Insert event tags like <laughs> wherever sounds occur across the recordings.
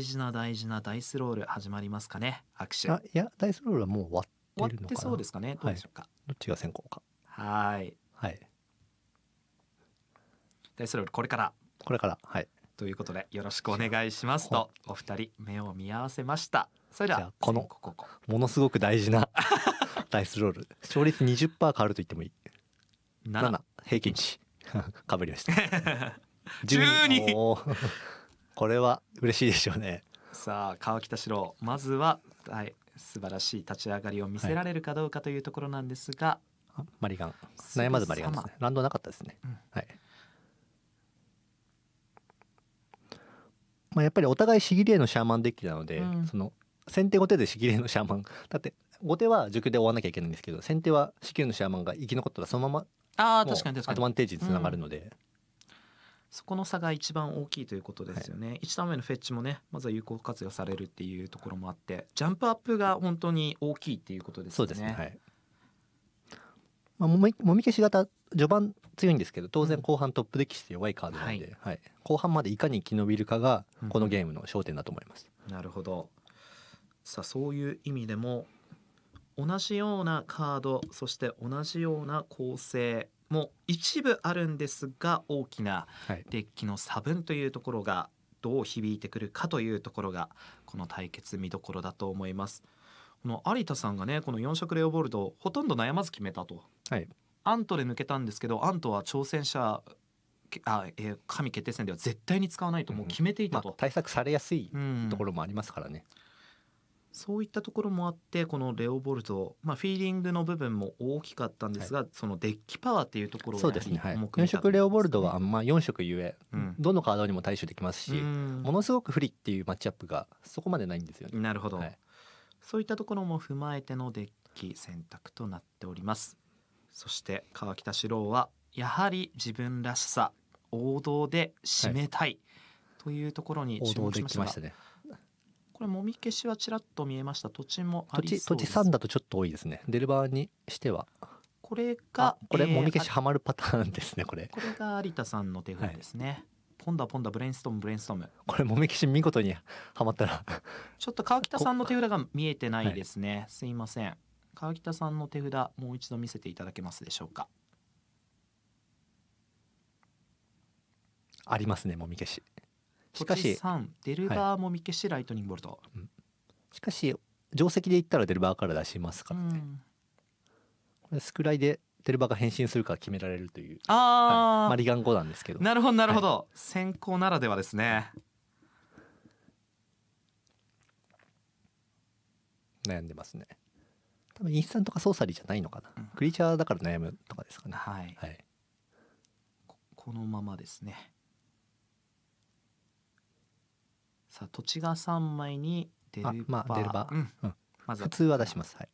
大事な大事なダイスロール始まりますかね拍手あいやダイスロールはもう終わってるのかなそうですかねどうでしょうか、はい、どっちが先行かはいはいダイスロールこれからこれからはいということでよろしくお願いしますとお二人目を見合わせましたそれではこのものすごく大事な <laughs> ダイスロール勝率20%変わると言ってもいい7平均値かぶ <laughs> りました12 <laughs> これは嬉しいでしょうねさあ川北四郎まずは、はい、素晴らしい立ち上がりを見せられるかどうかというところなんですが、はい、マリガン悩まずマリガンですねランドなかったですね、うん、はいまあ、やっぱりお互いしぎれのシャーマンデッキなので、うん、その先手後手でしぎれのシャーマンだって後手は除去で終わらなきゃいけないんですけど先手はしぎれのシャーマンが生き残ったらそのままあ確かに確かにアドバンテージにつながるので、うんそこの差が一番大きいということですよね、はい、1段目のフェッチもねまずは有効活用されるっていうところもあってジャンプアップが本当に大きいっていうことですね。そうですね、はいまあ、もみもみ消し型序盤強いんですけど当然後半トップデッキして弱いカードなんで、うんはい、はい、後半までいかに生き延びるかがこのゲームの焦点だと思います。うん、なるほどさあそういう意味でも同じようなカードそして同じような構成も一部あるんですが大きなデッキの差分というところがどう響いてくるかというところがこの対決見どころだと思います。この有田さんがねこの4色レオボルドほとんど悩まず決めたと、はい、アントで抜けたんですけどアントは挑戦者あ、えー、神決定戦では絶対に使わないともう決めていたと、うんまあ、対策されやすいところもありますからね、うんそういったところもあってこのレオボルト、まあ、フィーリングの部分も大きかったんですが、はい、そのデッキパワーっていうところそうですね、はい、4色レオボルトは、ま4色ゆえ、うん、どのカードにも対処できますしものすごく不利っていうマッチアップがそこまでないんですよね。なるほど、はい、そういったところも踏まえてのデッキ選択となっております。そして川北史郎はやはり自分らしさ王道で締めたい、というところに注目しました。ねこれもみ消しはちらっと見えました土地もありそうです土地土地3だとちょっと多いですねデルバーにしてはこれがこれもみ消しはまるパターンですねこれこれが有田さんの手札ですね、はい、ポンダポンダブレインストームブレインストームこれもみ消し見事にはまったらちょっと川北さんの手札が見えてないですね、はい、すいません川北さんの手札もう一度見せていただけますでしょうかありますねもみ消ししかしデルバーも見消しライトニングボルト、はいしかし定石で言ったらデルバーから出しますからね、うん、これスクライでデルバーが変身するか決められるというあ、はい、マリガン語なんですけどなるほどなるほど、はい、先行ならではですね悩んでますね多分インスタントかソーサリーじゃないのかな、うん、クリーチャーだから悩むとかですかねはい、はい、このままですねさあ土地が三枚に出るバまあ出るバ、うんうん、まず普通は出しますはい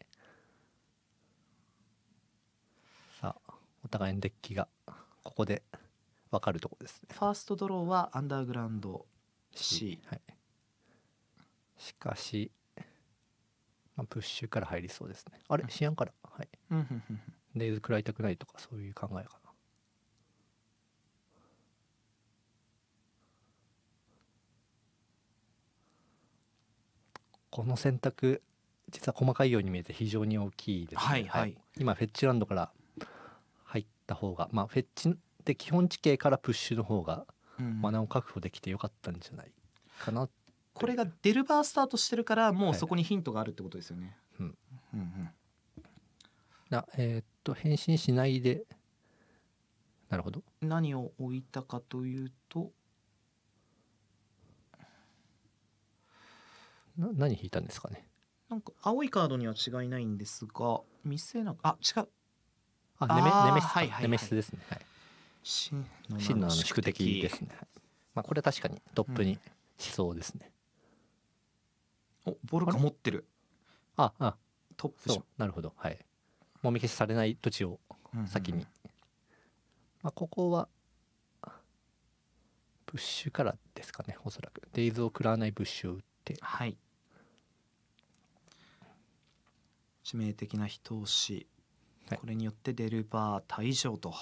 さあお互いのデッキがここで分かるところですねファーストドローはアンダーグラウンド C、はい、しかし、まあ、プッシュから入りそうですねあれ、うん、シアンからはい、うん、で食らいたくないとかそういう考えかなこの選択実は細かいように見えて非常に大きいです、ね、はいはい、今フェッチランドから入った方がまあフェッチで基本地形からプッシュの方がマナを確保できてよかったんじゃないかな、うん、これがデルバースタートしてるからもうそこにヒントがあるってことですよね。はい、うんうんうんえー、っと変身しないでなるほど何を置いたかというとな何引いたんですかねなんか青いカードには違いないんですが見せなあ違うあネメネメス、はいはい、ネメスですね、はい、真のの宿敵ですね、まあ、これ確かにトップにしそうですね、うん、おボルカ持ってるああトップそうなるほどはいもみ消しされない土地を先に、うんうん、まあ、ここはブッシュからですかねおそらくデイズを食らわないブッシュを打ってはい致命的な一押し、はい、これによってデルバー退場と。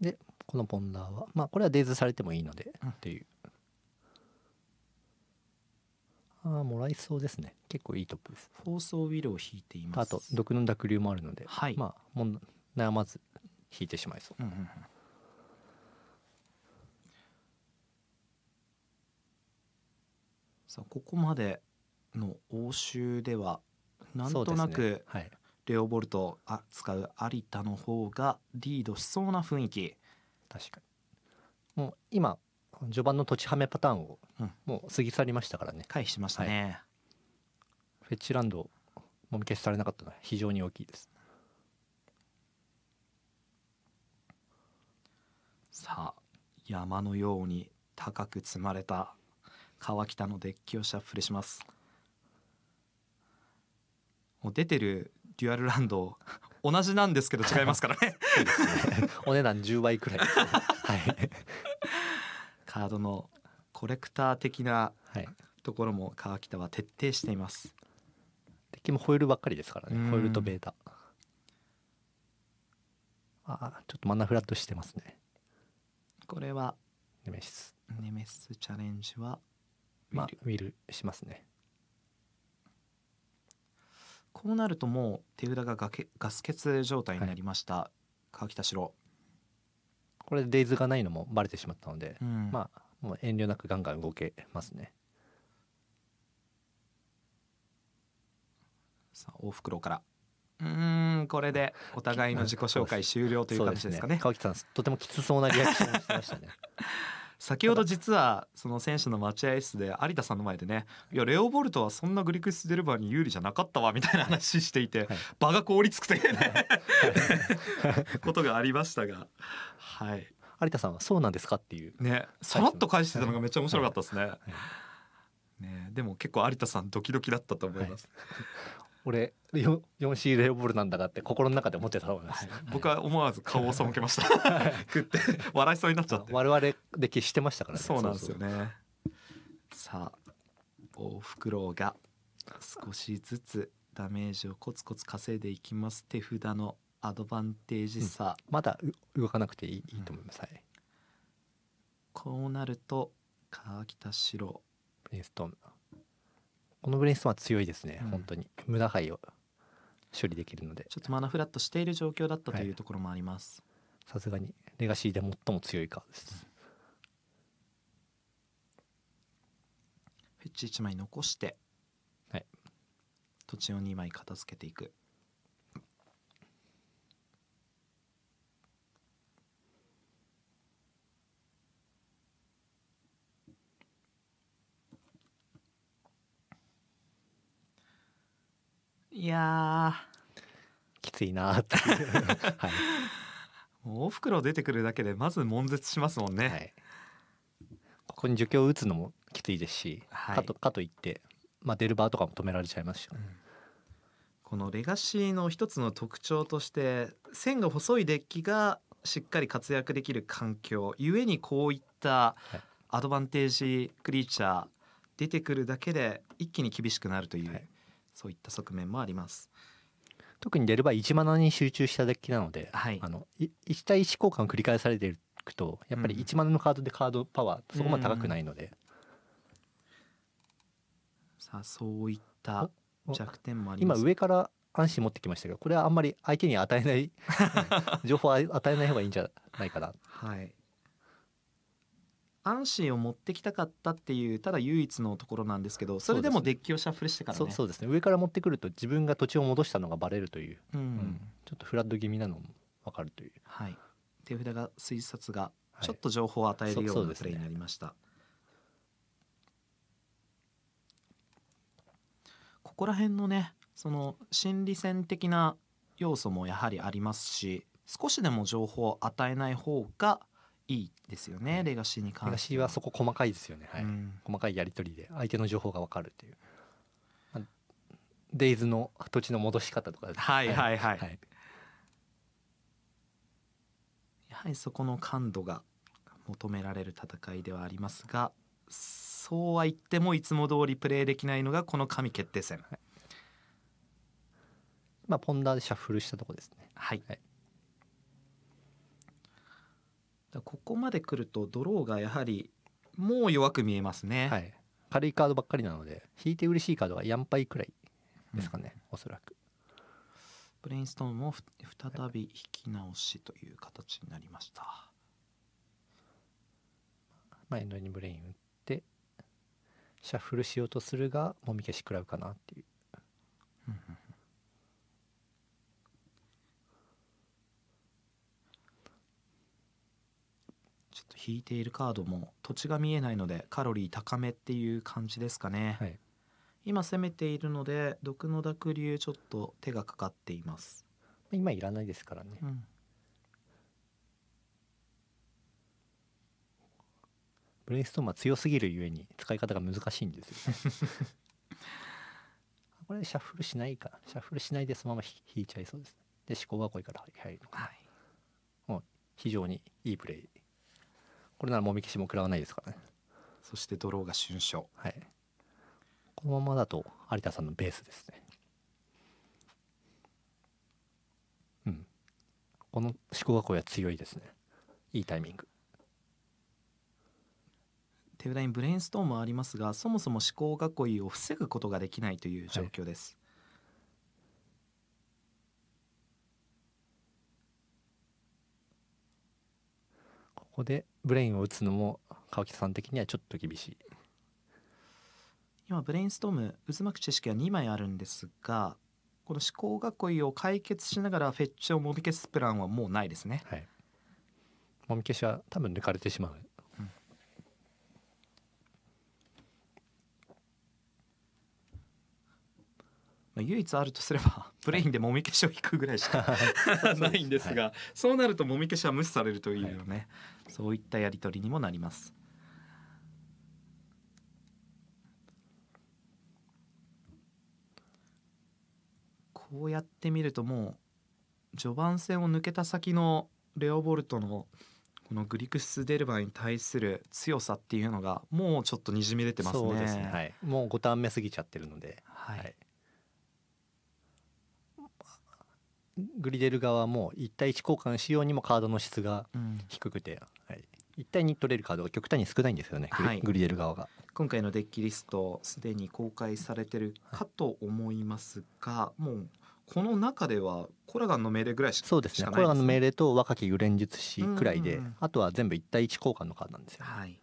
でこのボンダーはまあこれはデーズされてもいいので、うん、っていう。ああもらいそうですね結構いいトップですフォース・オウィルを引いていますあと毒の濁流もあるので、はい、まあもう悩まず引いてしまいそう,、うんうんうんさあここまでの応酬ではなんとなく、ね、はい、レオボルトあ使う有田の方がリードしそうな雰囲気確かにもう今序盤の土地はめパターンを、もう過ぎ去りましたからね回避しましたね、はい、フェッチランドもみ消しされなかったのは非常に大きいですさあ山のように高く積まれた川北のデッキをシャッフルしますもう出てるデュアルランド同じなんですけど違いますからねね、お値段10倍くらい、ね、はい、カードのコレクター的なところも川北は徹底しています敵もホイールばっかりですからねホイールとベータあちょっとマナフラットしてますねこれはネメシスネメシスチャレンジはまあウィルしますねこうなるともう手札ががけガス欠状態になりました、はい、川北四郎これでデイズがないのもバレてしまったので、うん、まあもう遠慮なくガンガン動けますねさあ大袋からうんこれでお互いの自己紹介終了という形ですかね、ね、川北さんとてもきつそうなリアクションしてましたね <laughs> 先ほど実はその選手の待合室で有田さんの前でねいやレオボルトはそんなグリクス・デルバーに有利じゃなかったわみたいな話していて、場が凍りつくというね <laughs> ことがありましたがはい有田さんはそうなんですかっていうねさらっと返してたのがめっちゃ面白かったですね。ね、でも結構有田さんドキドキだったと思います。俺 4C レオボルなんだかって心の中で思ってたと思います、はい、僕は思わず顔を背けました食って笑いそうになっちゃって我々で消してましたからねそうなんですよねさあおふくろが少しずつダメージをコツコツ稼いでいきます手札のアドバンテージさ、うん、まだ動かなくていいうん、いいと思います、はい、こうなると川北四郎プリンストンこのブレインストーは強いですね、うん、本当に無駄灰を処理できるのでちょっとマナフラットしている状況だったというところもありますさすがにレガシーで最も強いカードです、フェッチ1枚残して、はい、土地を2枚片付けていくいやきついな <laughs> はい、もうお袋出てくるだけでまず悶絶しますもんね、はい、ここに助教を打つのもきついですし、はい、かとかといって、まあ、デルバーとかも止められちゃいますよ、うん、このレガシーの一つの特徴として線が細いデッキがしっかり活躍できる環境ゆえにこういったアドバンテージクリーチャー出てくるだけで一気に厳しくなるという、はい、そういった側面もあります。特に出れば1マナに集中したデッキなので、はい、あの1対1交換繰り返されていくとやっぱり1マナのカードでカードパワー、そこまで高くないので、うんうん、さあそういった弱点もあります今上から安心持ってきましたけどこれはあんまり相手に与えない <laughs> 情報を与えない方がいいんじゃないかな。はい安心を持ってきたかったっていうただ唯一のところなんですけどそれでもデッキをシャッフルしてから、ね、そうですね上から持ってくると自分が土地を戻したのがバレるという、うん、うん、ちょっとフラット気味なのも分かるという、はい、手札が推察がちょっと情報を与えるようなプレーになりました、はいね、ここら辺のねその心理戦的な要素もやはりありますし少しでも情報を与えない方がいいですよね、レガシーに関してレガシーはそこ細かいですよね、はい、うん、細かいやり取りで相手の情報が分かるという、まあ、デイズの土地の戻し方とか、ね、はいはいはい、はい、やはりそこの感度が求められる戦いではありますがそうは言ってもいつも通りプレーできないのがこの神決定戦、はい、まあポンダーでシャッフルしたとこですねはい、はいここまで来るとドローがやはりもう弱く見えますね、はい、軽いカードばっかりなので引いて嬉しいカードはヤンパイくらいですかね、うん、おそらくブレインストーンも再び引き直しという形になりました、はい、まあ、エンドにブレイン打ってシャッフルしようとするがもみ消し食らうかなっていうと引いているカードも土地が見えないのでカロリー高めっていう感じですかね、はい、今攻めているので毒の濁流ちょっと手がかかっています今いらないですからね、うん、ブレインストームは強すぎるゆえに使い方が難しいんですよ、ね、<laughs> これシャッフルしないかシャッフルしないでそのまま引いちゃいそうです、で思考がこいから入るのか、はい、もう非常にいいプレイこれならもみ消しも食らわないですからねそしてドローが瞬勝はいこのままだと有田さんのベースですねうんこの四股囲いは強いですねいいタイミング手札にブレインストームはありますがそもそも思考囲いを防ぐことができないという状況です、こでブレインを打つのも川北さん的にはちょっと厳しい今ブレインストーム渦巻く知識は2枚あるんですがこの思考囲いを解決しながらフェッチをもみ消すプランはもうないですね、はい、もみ消しは多分抜かれてしまうまあ、唯一あるとすればブレインでもみ消しを引くぐらいしか <laughs> ないんですが、はい、そうなるともみ消しは無視されるというよね、はい、そういったやり取りにもなります。こうやってみるともう序盤戦を抜けた先のレオボルトのこのグリクス・デルバに対する強さっていうのがもうちょっとにじみ出てますね。そうですねはい、もう5ターン目過ぎちゃってるので、はい、はいグリデル側も1対1交換しようにもカードの質が低くて、うん、はい、1対2取れるカードが極端に少ないんですよね、はい、グリデル側が。今回のデッキリストすでに公開されてるかと思いますが、はい、もうこの中ではコラガンの命令ぐらいしかそうですね、コラガンの命令と若きグレン術師くらいで、うんうん、あとは全部1対1交換のカードなんですよ、はい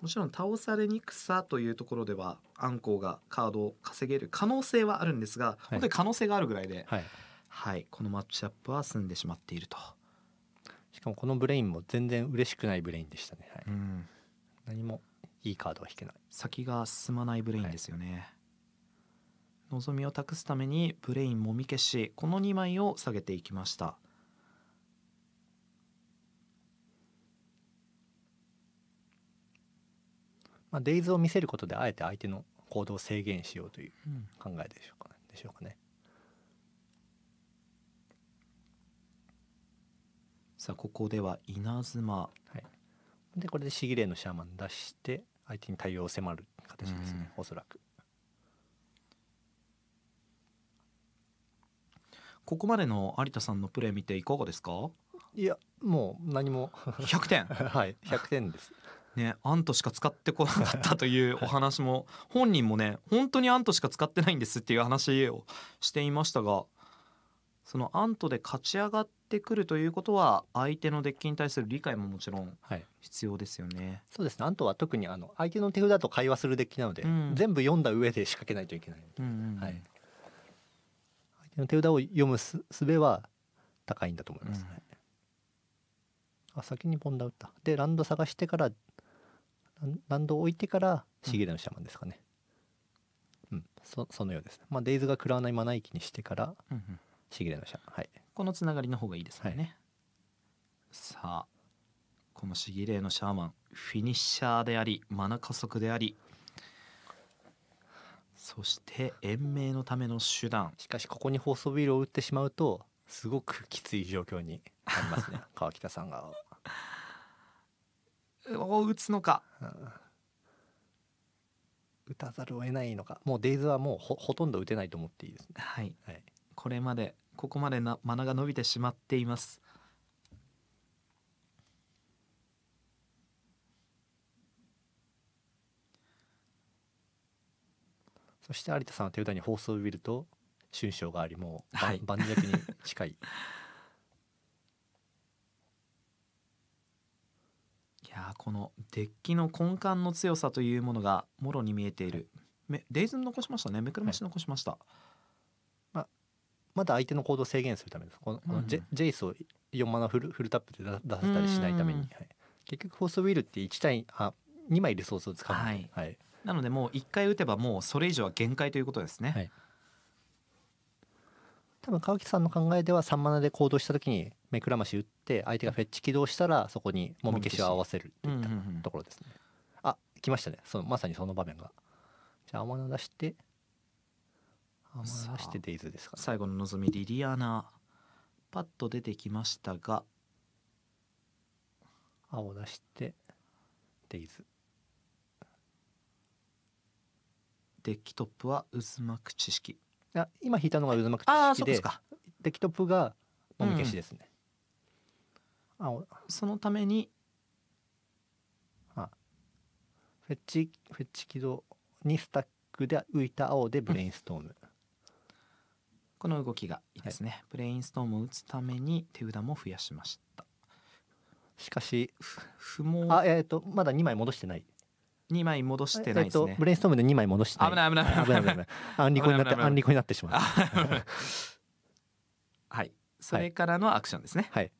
もちろん倒されにくさというところではアンコウがカードを稼げる可能性はあるんですが、はい、本当に可能性があるぐらいで、はいはいこのマッチアップは済んでしまっているとしかもこのブレインも全然嬉しくないブレインでしたね、はい、うん、何もいいカードは引けない先が進まないブレインですよね、はい、望みを託すためにブレインもみ消しこの2枚を下げていきましたまあ、デイズを見せることであえて相手の行動を制限しようという考えでしょうかうん、でしょうかねさあここでは稲妻、はい、でこれでシギレのシャーマン出して相手に対応を迫る形ですね、おそらくここまでの有田さんのプレー見ていかがですかいやもう何も100点 <laughs> はい100点ですねアントしか使ってこなかったというお話も、はい、本人もね本当にアントしか使ってないんですっていう話をしていましたがそのアントで勝ち上がってくるということは相手のデッキに対する理解ももちろん必要ですよね。はい、そうですねアントは特にあの相手の手札と会話するデッキなので、うん、全部読んだ上で仕掛けないといけない、うんうんはい、相手の手札を読むすべは高いんだと思います、ね、うん、あ先にポンダ打ったでランド探してからランド置いてからシゲレのシャマンですかね、うん、うん、そそのようですねまあデイズが食らわないマナイにしてから、うんうんしぎれの飛はいこのつながりの方がいいですね、はい、さあこのしぎれのシャーマンフィニッシャーでありマナ加速でありそして延命のための手段しかしここに放送ビールを打ってしまうとすごくきつい状況になりますね <laughs> 川北さんが。を打つのか、うん、打たざるを得ないのかもうデイズはもうほとんど打てないと思っていいですね。はい、はいこれまでここまでなマナが伸びてしまっていますそして有田さんは手札に放送を見ると春章がありもう、はい、盤石に近い <laughs> いやこのデッキの根幹の強さというものがもろに見えているめレーズン残しましたねめくるまし残しました、はいまだ相手の行動を制限するためですこのこのジェ,、ジェイスを4マナフルフルタップで出せたりしないために、はい、結局フォースウィルって1対あ2枚リソースを使う、はい、はい、なのでもう1回打てばもうそれ以上は限界ということですね、はい、多分川木さんの考えでは3マナで行動した時に目くらまし打って相手がフェッチ起動したらそこにもみ消しを合わせるといったところですね、うんうんうん、あ来ましたねそのまさにその場面がじゃあアマナ出して思してデイズですか、ね、最後の望みリリアナパッと出てきましたが青出してデイズデッキトップは渦巻く知識あ今引いたのが渦巻く知識でデッキトップがもみ消しですね、うん、青そのためにあフェッチフェッチ起動にスタックで浮いた青でブレインストーム、この動きがいいですね、はい、ブレインストームを打つために手札も増やしましたしかし不毛あえっ、ー、とまだ2枚戻してない2枚戻してないですね、えー、ブレインストームで2枚戻してない危ない危ない危ない危ない危ないアンリコになってアンリコになってしまう <laughs> はいそれからのアクションですねはい、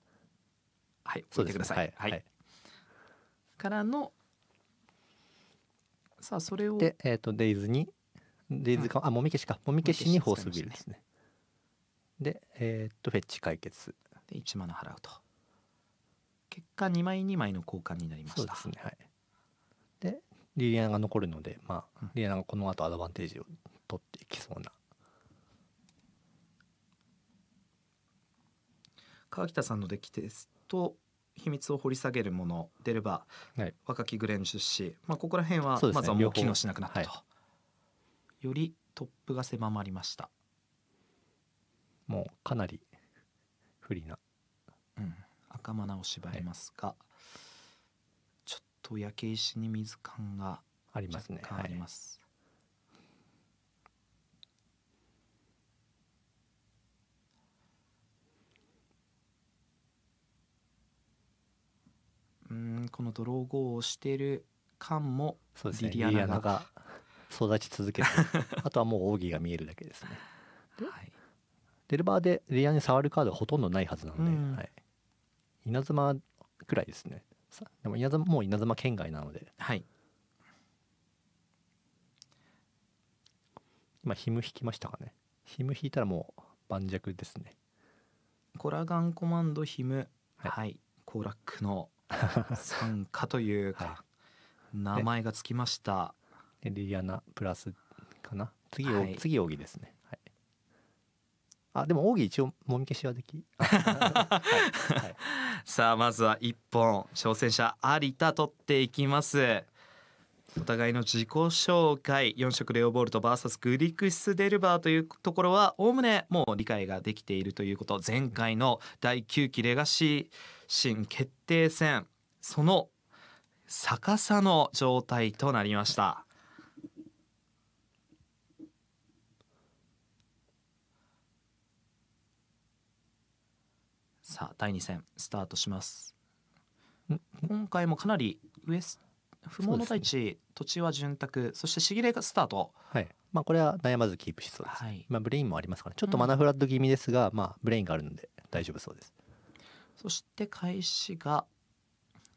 はい、置いてください、はい、はい、からのさあそれをでえっ、ー、とデイズにデイズか、うん、あもみ消しかもみ消しにホースビルですねで、えー、っとフェッチ解決で1マナ払うと結果2枚2枚の交換になりましたそうですねはいでリリアナが残るのでまあ、うん、リリアナがこの後アドバンテージを取っていきそうな川北さんのデッキですと秘密を掘り下げるもの出れば、はい、若きグレン出資、まあ、ここら辺はまずはもう機能しなくなったと、ねはい、よりトップが狭まりましたもうかなり不利な、うん、赤マナを芝居ますが、はい、ちょっと焼け石に水感がありますねあります、はい、うんこのドローゴーをしてる感もリリアナが、ね、育ち続けて <laughs> あとはもう奥義が見えるだけですね。はい、デルバーでレイヤーに触るカードはほとんどないはずなので、うん、はい、稲妻くらいですねでも稲妻もう稲妻圏外なので、はい、今ヒム引きましたかねヒム引いたらもう盤石ですねコラガンコマンドヒムはいコラックの <laughs> 参加というか、はい、名前がつきましたレリアナプラスかな次、はい、次奥義ですねあでも奥義一応もみ消しはでき、<laughs> はい、はい、さあまずは1本挑戦者有田取っていきますお互いの自己紹介4色レオボルト VS グリクシス・デルバーというところはおおむねもう理解ができているということ前回の第9期レガシー新決定戦その逆さの状態となりましたさあ第2戦スタートします今回もかなりウエス不毛の大地、ね、土地は潤沢そしてしぎれがスタートはいまあこれは悩まずキープしそうです、はい、まあブレインもありますからちょっとマナフラッド気味ですが、うん、まあブレインがあるんで大丈夫そうですそして開始が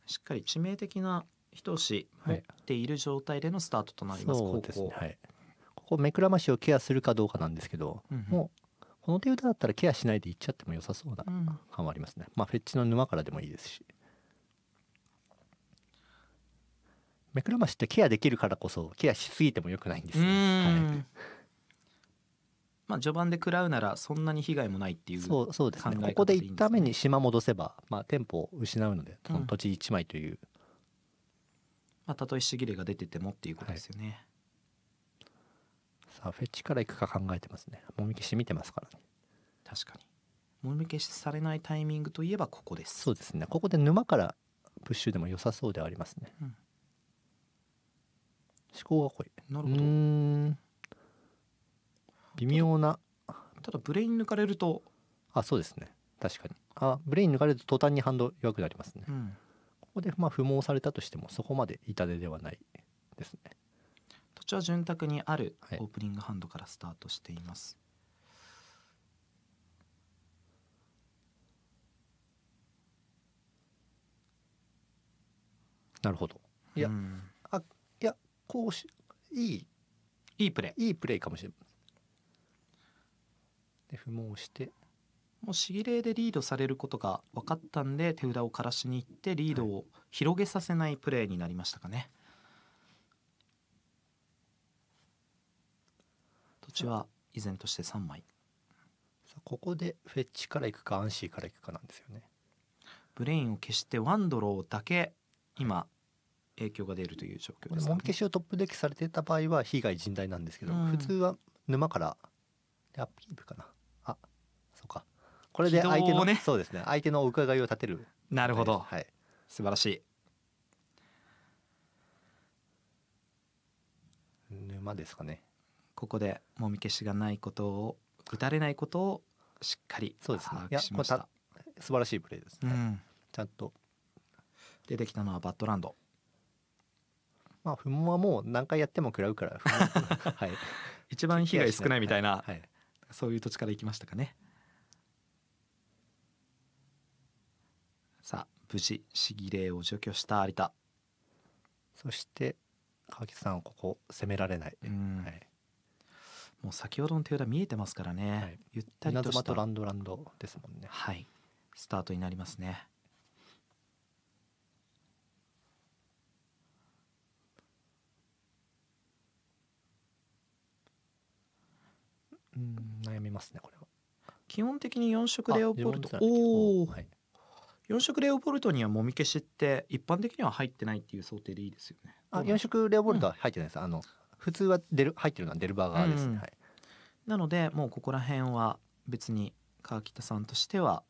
しっかり致命的な一押し持っている状態でのスタートとなります、はい、そうですねはいここ目くらましをケアするかどうかなんですけど、うんうん、もこの手札だったらケアしないでいっちゃっても良さそうな感はありますね、うん、まあフェッチの沼からでもいいですし目くらましってケアできるからこそケアしすぎても良くないんですね、はい、まあ序盤で食らうならそんなに被害もないっていうそうそうですねここで1タ目に島戻せば、まあ、ンポを失うのでその土地1枚という、うん、まあたとえし切れが出ててもっていうことですよね、はいサフェチから行くか考えてますねもみ消し見てますからね確かにもみ消しされないタイミングといえばここですそうですねここで沼からプッシュでも良さそうではありますね、うん、思考が濃いなるほど微妙なただブレイン抜かれるとあそうですね確かにあブレイン抜かれると途端に反動弱くなりますね、うん、ここでまあ不毛されたとしてもそこまで痛手ではないですね調潤沢にあるオープニングハンドからスタートしています。はい、なるほど。いや、うん、あいやこうしいいいいプレイいいプレイかもしれない。で不毛して。もうしぎれでリードされることが分かったんで手札を枯らしにいってリードを広げさせないプレーになりましたかね。はいっちは依然として3枚さあここでフェッチからいくかアンシーからいくかなんですよねブレインを消してワンドローだけ今影響が出るという状況ですか、ね、もみ消しをトップデッキされてた場合は被害甚大なんですけど、うん、普通は沼からアップキープかなあそうかこれで相手の、ね、そうですね相手の伺いを立てるなるほど、はい、素晴らしい沼ですかねここでもみ消しがないことを打たれないことをしっかり把握しました、ね、素晴らしいプレーですね、うん、ちゃんと出てきたのはバットランドまあ不問はもう何回やっても食らうから <laughs> はい、一番被害少ないみたいな、はいはい、そういう土地からいきましたかねさあ無事しぎれを除去した有田そして川木さんはここ攻められない、はいもう先ほどの手札見えてますからね、はい、ゆったりとしたランドランドですもんねはいスタートになりますねうん悩みますねこれは基本的に4色レオポルトおお、はい、4色レオポルトにはもみ消しって一般的には入ってないっていう想定でいいですよねあ4色レオポルトは入ってないです、うん、あの普通は出る入ってるのはデルバー側ですね、うん、はい、なのでもうここら辺は別に川北さんとしては、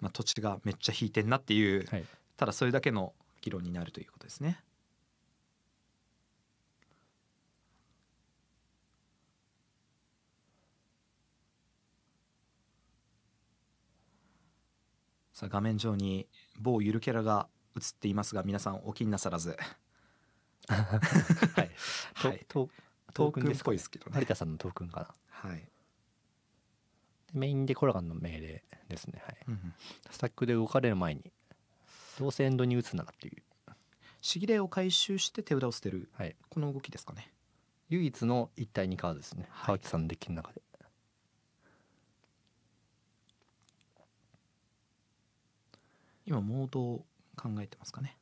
まあ、土地がめっちゃ引いてんなっていう、はい、ただそれだけの議論になるということですね。さあ画面上に某ゆるキャラが映っていますが皆さんお気になさらず。はい、はい、トークンですか、ですけど、ね、成田さんのトークンかなはいメインでコラガンの命令ですねはい、うん、スタックで動かれる前にどうせエンドに打つならっていうしぎれを回収して手札を捨てる、はい、この動きですかね唯一の一対二カードですね川木、はい、さんのデッキの中で今モードを考えてますかね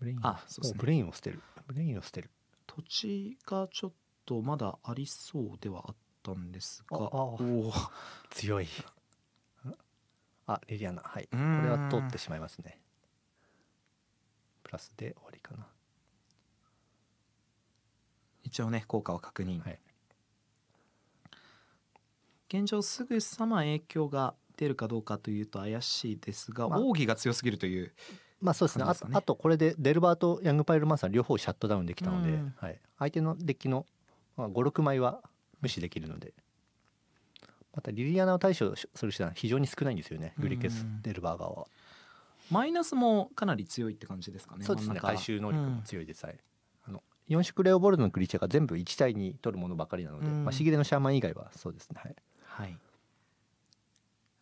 ブレインあそうですねブレインを捨てるブレインを捨てる土地がちょっとまだありそうではあったんですがおお強いあリリアナはいこれは通ってしまいますねプラスで終わりかな一応ね効果を確認、はい、現状すぐさま影響が出るかどうかというと怪しいですが、まあ、奥義が強すぎるというまあそうですね、ね、あとこれでデルバーとヤングパイルマンさん両方シャットダウンできたので、うん、はい、相手のデッキの56枚は無視できるのでまたリリアナを対処する手段非常に少ないんですよねグリケス、うん、デルバー側は。マイナスもかなり強いって感じですかね。そうですね回収能力も強いです、うん、あの4色レオボルドのクリーチャーが全部1対に取るものばかりなので、うん、まあ、しぎれのシャーマン以外はそうですね。はい、はい、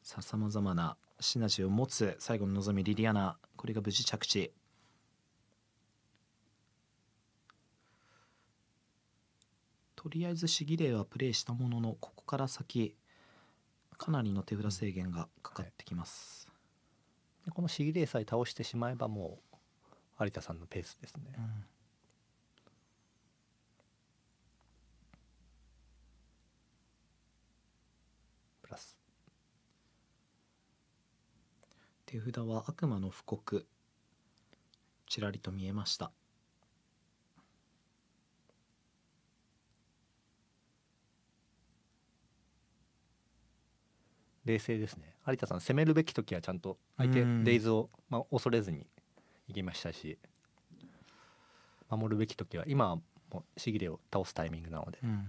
さまざまなシナジーを持つ最後の望みリリアナこれが無事着地とりあえず市議例はプレーしたもののここから先かなりの手札制限がかかってきます、はい、この市議例さえ倒してしまえばもう有田さんのペースですね、うん手札は悪魔の布告ちらりと見えました冷静ですね有田さん攻めるべき時はちゃんと相手レイズを、まあ、恐れずにいきましたし守るべき時は今はもうしぎれを倒すタイミングなので、うん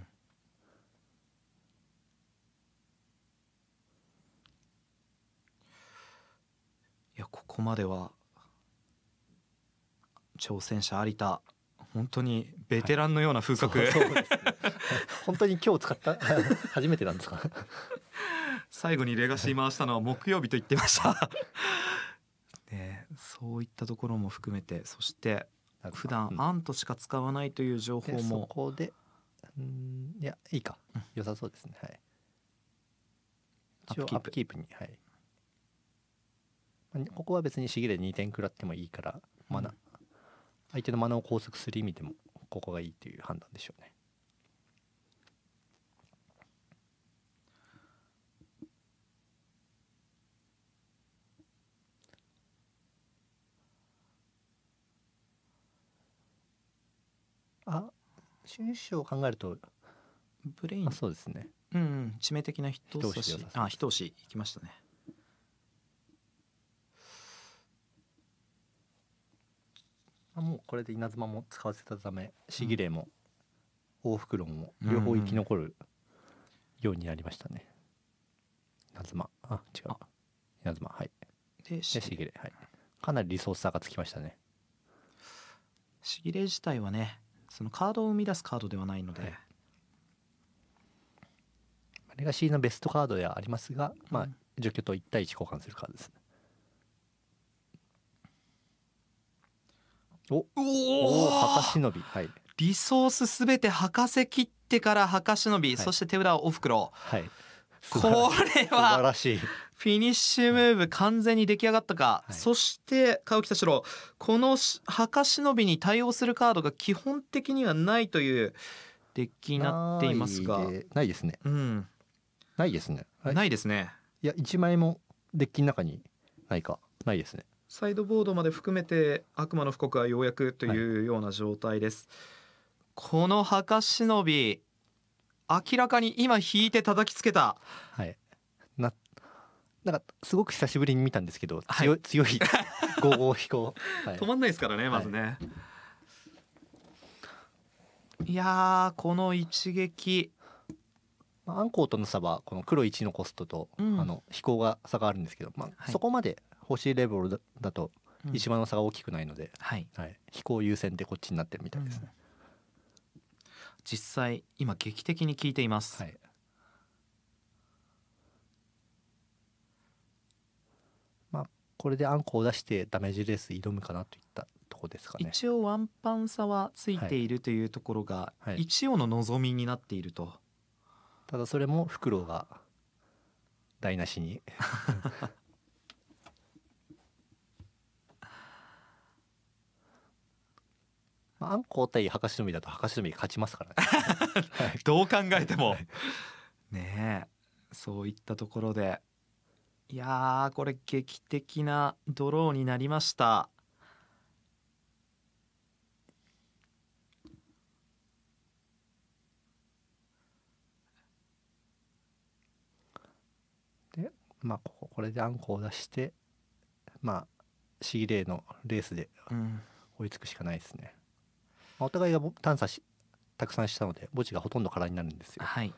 こまでは挑戦者有田本当にベテランのような風格、はい、ね、本当に今日使った <laughs> 初めてなんですか最後にレガシー回したのは木曜日と言ってました <laughs> ね、そういったところも含めてそして普段アントしか使わないという情報も、うこでうんいやいいか良さそうですねはいアップキープにはいここは別にしげで2点食らってもいいからマナ、うん、相手のマナを拘束する意味でもここがいいという判断でしょうね。あ収支を考えるとブレインそうですねうん、うん、致命的な人押しあ人押し行きましたねあもうこれで稲妻も使わせたためシギレイも往復論も両方生き残るようになりましたね、稲妻あ違う稲妻はいでシギレイ、はい、かなりリソース差がつきましたねシギレ自体はねそのカードを生み出すカードではないので、はい、レガシーのベストカードではありますが、まあ、除去と1対1交換するカードですねおお墓忍び、はい、リソースすべてかせ切ってから墓忍び、はい、そして手裏おふくろ、はい、これはフィニッシュムーブ完全に出来上がったか、はい、そして川北四郎この墓忍びに対応するカードが基本的にはないというデッキになっていますがないですね、うん、ないですね、ないですねいや1枚もデッキの中にないかないですねサイドボードまで含めて悪魔の布告はようやくというような状態です、はい、この墓忍び明らかに今引いて叩きつけたはいななんかすごく久しぶりに見たんですけど強,、はい、強い5号飛行、はい、止まんないですからねまずね、はい、いやこの一撃アンコウとの差はこの黒1のコストと、うん、あの飛行が差があるんですけど、まあ、はい、そこまで星レベルだと一番の差が大きくないので、うん、はい、はい、飛行優先でこっちになってるみたいですね、うん、実際今劇的に聞いています、はい、まあこれでアンコを出してダメージレース挑むかなといったとこですかね一応ワンパン差はついているというところが、はい、一応の望みになっているとただそれもフクロウが台無しに <laughs> まあ、アンコウ対博士のみだと博士のみ勝ちますからね <laughs> どう考えてもねえそういったところでいやこれ劇的なドローになりましたでまあこここれでアンコウを出してまあシーレイのレースで追いつくしかないですね、うんまあ、お互いが探査したくさんしたので墓地がほとんど空になるんですよ。はい、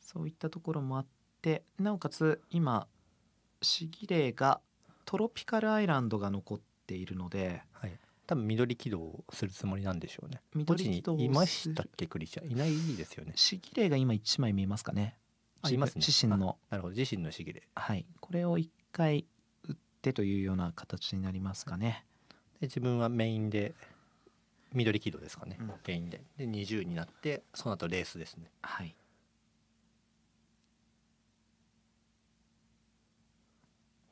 そういったところもあってなおかつ今シギレイがトロピカルアイランドが残っているので、はい、多分緑軌道をするつもりなんでしょうね。緑軌道いましたっけクリちゃんいないですよね。シギレイが今一枚見えますかね。あいますね。自身のなるほど自身のシギレイ。はいこれを一回打ってというような形になりますかね。自分はメインで緑軌道ですかね、うん、メインでで20になってその後レースですねはい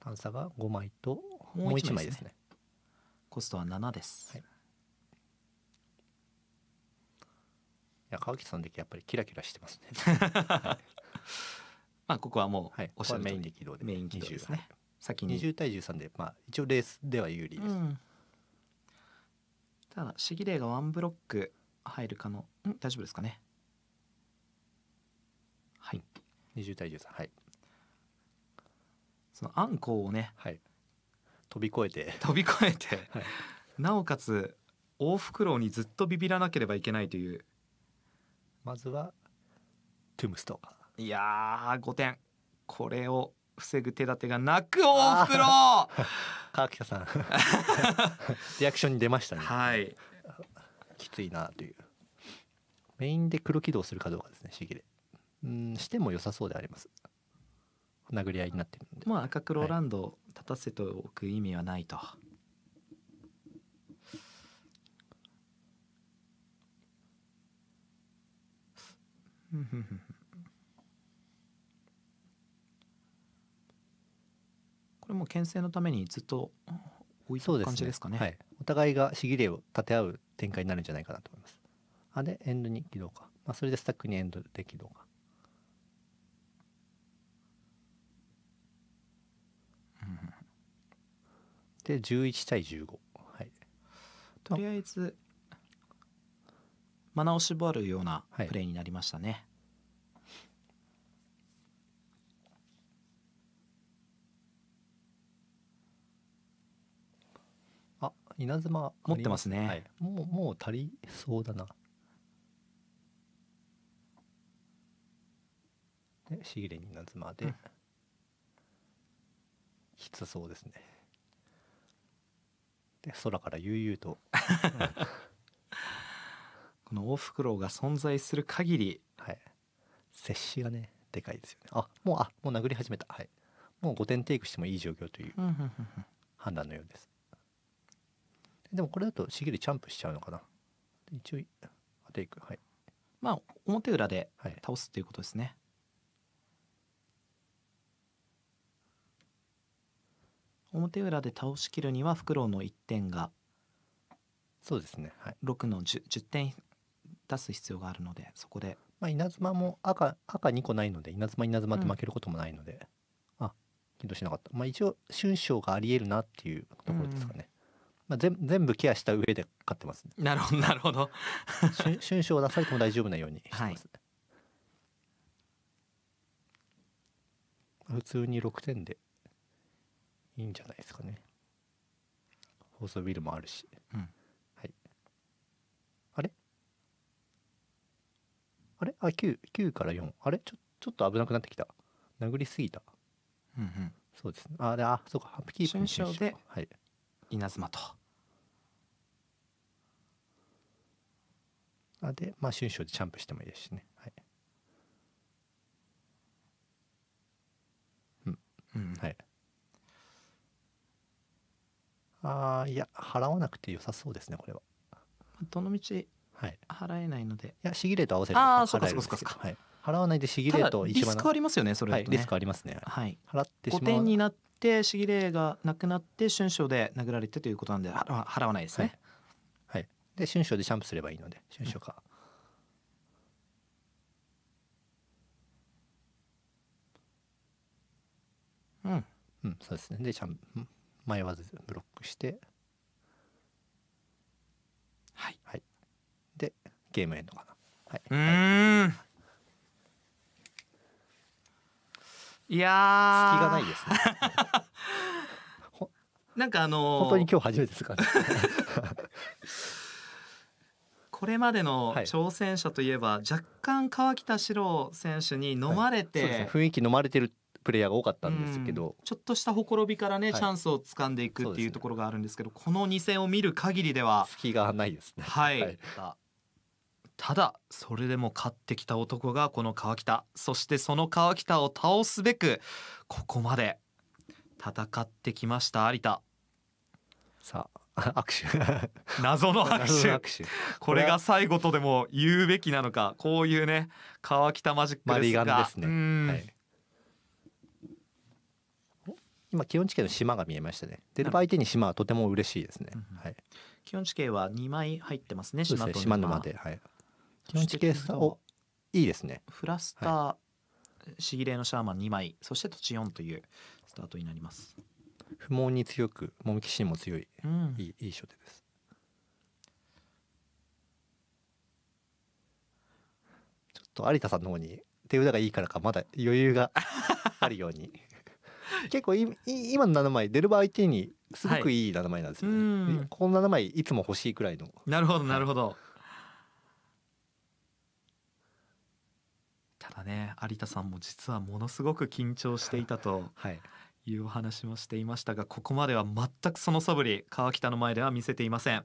探査が5枚ともう1枚ですね、ね、コストは7です、はい、いや川木さんだけやっぱりキラキラしてますね、はい、まあここはもう、はい、おしゃれメインで軌道でメイン軌道ですね先に20対13でまあ一応レースでは有利です、うんただ市議例がワンブロック入るかのん大丈夫ですかねはい20対13はいそのアンコウをね、はい、飛び越えて飛び越えて、<laughs> はい、なおかつ大袋にずっとビビらなければいけないというまずはトゥムストーカーいやー5点これを防ぐ手立てがなく大袋川北さん <laughs> リアクションに出ましたねはいきついなというメインで黒起動するかどうかですねシギでうんしても良さそうであります殴り合いになってるんでまあ赤黒ランドを立たせておく意味はないと、はいれも牽制のためにずっと置いてる感じですかね、ねはい、お互いがしぎれを立て合う展開になるんじゃないかなと思いますあでエンドに起動か、まあ、それでスタックにエンドで起動かで11対15、はい、とりあえず、まあ、間を絞るようなプレーになりましたね、稲妻持ってますね、はい、もうもう足りそうだなでしぎれに稲妻で、うん、きつそうですねで空から悠々と、<laughs> うん、この大フクロウが存在する限りはい摂氏がねでかいですよねあもうあもう殴り始めたはいもう5点テイクしてもいい状況という判断のようですでもこれだとしげりチャンプしちゃうのかな一応アテイクはいまあ表裏で倒すということですね、はい、表裏で倒しきるにはフクロウの1点がそうですね、はい、6の 10, 10点出す必要があるのでそこで、まあ、稲妻も赤赤2個ないので稲妻稲妻って負けることもないので、うん、あ緊張しなかったまあ一応春章がありえるなっていうところですかね、うんまあ、全全部ケアした上で飼ってます、ね、なるほどなるほど春種を出されても大丈夫なようにしてます、はい、普通に6点でいいんじゃないですかね放送ビルもあるし、うん、はいあれあれあ9 9から4あれちょちょっと危なくなってきた殴りすぎたうんうんそうですねあであそうかハッピーキープので、はい、稲妻とあで、まあ、春章でチャンプしてもいいですしね。はい。うん。うん、はい。ああ、いや、払わなくて良さそうですね、これは。どの道、はい、払えないので。いや、しぎれと合わせるああ、そうかそうかそうか。はい。払わないでしぎれと一番リスクありますよね、それ、ね、はい、リスクありますね。はい。払ってしまう。点になって、しぎれがなくなって、春章で殴られてということなんで、払わないですね。はいで春章でシャンプーすればいいので春章か、うん、うん、うん、そうですねでシャン迷わずブロックしてはい、はい、でゲームエンドかなはいうん、いや隙がないですね <laughs> なんかあのー、本当に今日初めてですか、ね <laughs> これまでの挑戦者といえば、はい、若干川北史郎選手に飲まれて、はいね、雰囲気飲まれてるプレイヤーが多かったんですけど、ちょっとしたほころびからね、はい、チャンスをつかんでいくっていうところがあるんですけど、ね、この2戦を見る限りでは隙がないですね。はい、ただそれでも勝ってきた男がこの川北そしてその川北を倒すべくここまで戦ってきました有田さあ握手謎の握手これが最後とでも言うべきなのかこういうね川北マジックですがですね、はい、今気温地形の島が見えましたね出れ相手に島はとても嬉しいですね、はい。気温地形は2枚入ってますね島と沼、ね、で、はい、気温地形をいいですねフラスター、はい、シギレのシャーマン2枚そして土地4というスタートになります不毛に強くもみ消しにも強い、うん、いいいい初手です。ちょっと有田さんの方に手札がいいからかまだ余裕が <laughs> あるように結構い今の7枚出る場相手にすごくいい7枚なんですよね、はい、この7枚いつも欲しいくらいのなるほどなるほど、ただね有田さんも実はものすごく緊張していたと、はい、いうお話もしていましたがここまでは全くその素振り川北の前では見せていません。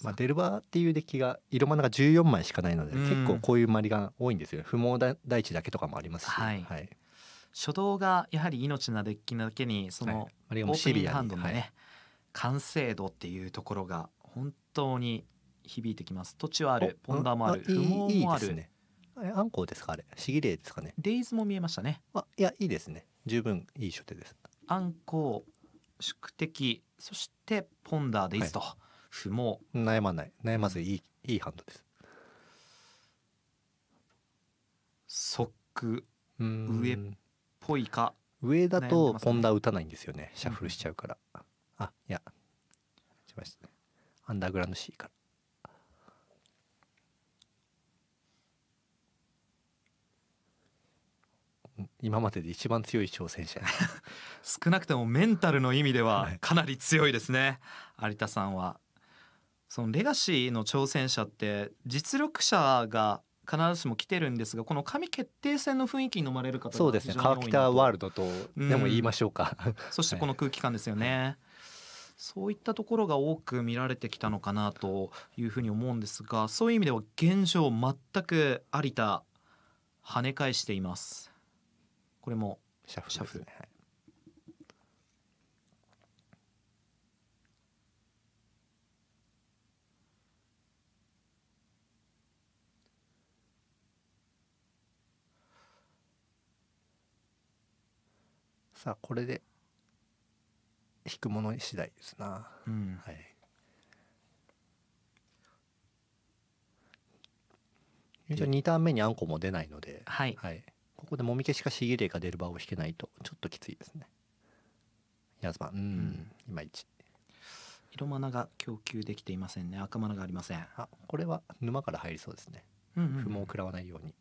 まあ、デルバーっていうデッキが色真が14枚しかないので、結構こういうまりが多いんですよ不毛大地だけとかもありますし、はい、はい、初動がやはり命なデッキなだけにそのオープニングハンドのね、はい完成度っていうところが本当に響いてきます土地はあるポンダもある不毛もあるねあんこうですかあれしぎれですかねデイズも見えましたねあいやいいですね十分いい所定ですあんこう宿敵そしてポンダーデイズと、はい、不毛悩まない悩まずいいいいハンドです即上っぽいか上だとポンダ打たないんですよねシャッフルしちゃうから、うんあいやしましたアンダーグラウンド C から今までで一番強い挑戦者 <laughs> 少なくともメンタルの意味ではかなり強いですね、はい、有田さんはそのレガシーの挑戦者って実力者が必ずしも来てるんですがこの神決定戦の雰囲気に飲まれる方そうですね川北ワールドとでも言いましょうか、うん、そしてこの空気感ですよね、はいそういったところが多く見られてきたのかなというふうに思うんですがそういう意味では現状全く有田跳ね返していますこれもシャフシャフ、ね、さあこれで引くもの次第ですな、うん、はい一応2ターン目にあんこも出ないので、はい、はい、ここでもみ消しかしぎれが出る場を引けないとちょっときついですね稲妻うん、うん、いまいち色マナが供給できていませんね赤マナがありませんあこれは沼から入りそうですね、うんうん、不毛を食らわないように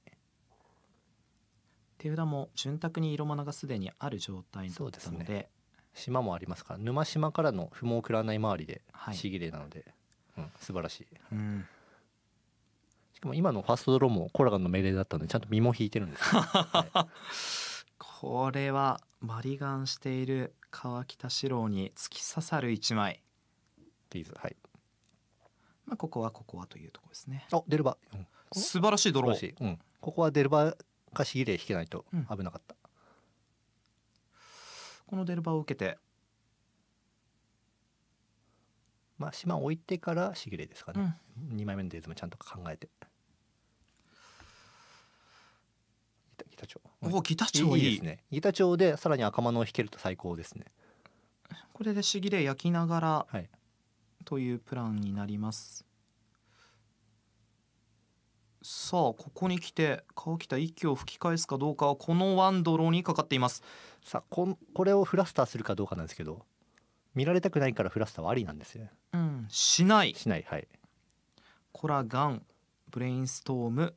手札も潤沢に色マナがすでにある状態だったので、ね、島もありますから沼島からの不毛をらない周りで仕入れなので、はいうん、素晴らしい、うん、しかも今のファーストドローもコラガンの命令だったのでちゃんと身も引いてるんです、<laughs> はい、これはバリガンしている川北四郎に突き刺さる一枚ピーズはいまあここはここはというところですねあ出る場、うん、素晴らしいドロー、うん、ここはデルバかしぎれ引けないと危なかった、この出る場を受けてまあ島を置いてからしぎれですかね、うん、2枚目のデーズもちゃんと考えてギタ調おギタ調いいですねギタ調でさらに赤間の引けると最高ですねこれでしぎれ焼きながら、はい、というプランになりますさあここに来て川北息を吹き返すかどうかはこのワンドローにかかっていますさここれをフラスターするかどうかなんですけど見られたくないからフラスターはありなんですよ、ね、うんしないしないはいコラガンブレインストーム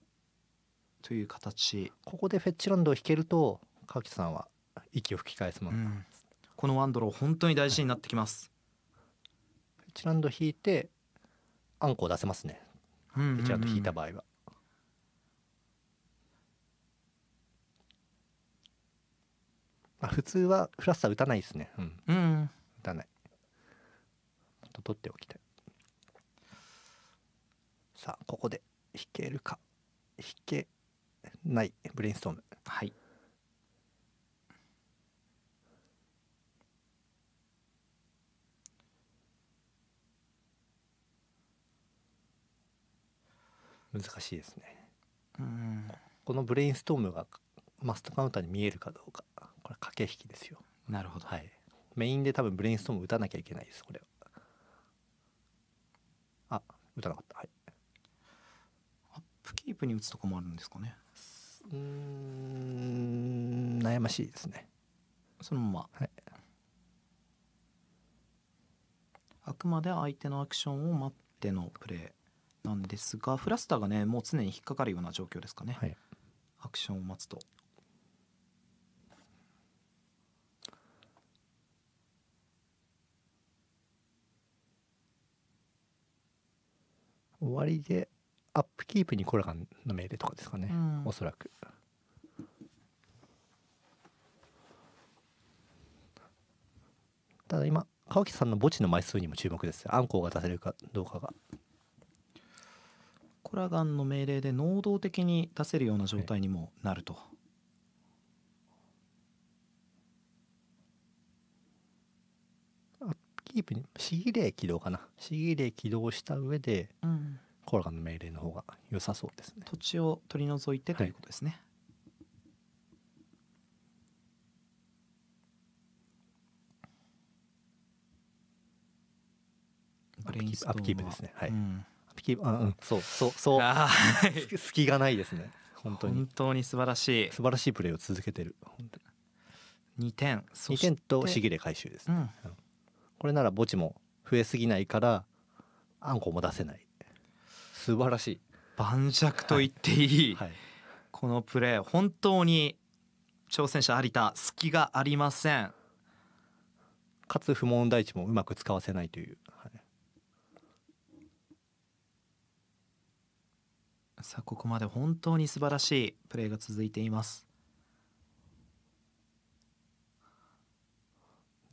という形ここでフェッチランドを引けると川田さんは息を吹き返すもの、うん、このワンドロー本当に大事になってきます、はい、フェッチランド引いてアンコを出せますね、んフェッチランド引いた場合はまあ普通はフラッサー打たないですねうん、うん、打たないと取っておきたいさあここで引けるか引けないブレインストームはい難しいですねこのブレインストームがマストカウンターに見えるかどうかこれ駆け引きですよなるほど、はい、メインで多分ブレインストーム打たなきゃいけないですこれあ打たなかったはいアップキープに打つとこもあるんですかねうん悩ましいですねそのまま、はい、あくまで相手のアクションを待ってのプレーなんですがフラスターがねもう常に引っかかるような状況ですかね、はい、アクションを待つと終わりでアップキープにコラガンの命令とかですかね、うん、おそらく。ただ今川木さんの墓地の枚数にも注目ですアンコウが出せるかどうかがコラガンの命令で能動的に出せるような状態にもなると、はいキープに C リレー起動かな C リレー起動した上で、うん、コロナの命令の方が良さそうですね土地を取り除いてということですね、はい、アップキープキープですねはい、うん、アップキープあうんそうそうそう隙がないですね本当に本当に素晴らしい素晴らしいプレーを続けてる本2点2点としぎれ回収ですね、うん、これなら墓地も増えすぎないからあんこも出せない素晴らしい盤石と言っていい、はい、はい、このプレー本当に挑戦者有田隙がありませんかつ不問大地もうまく使わせないという、はい、さあここまで本当に素晴らしいプレーが続いています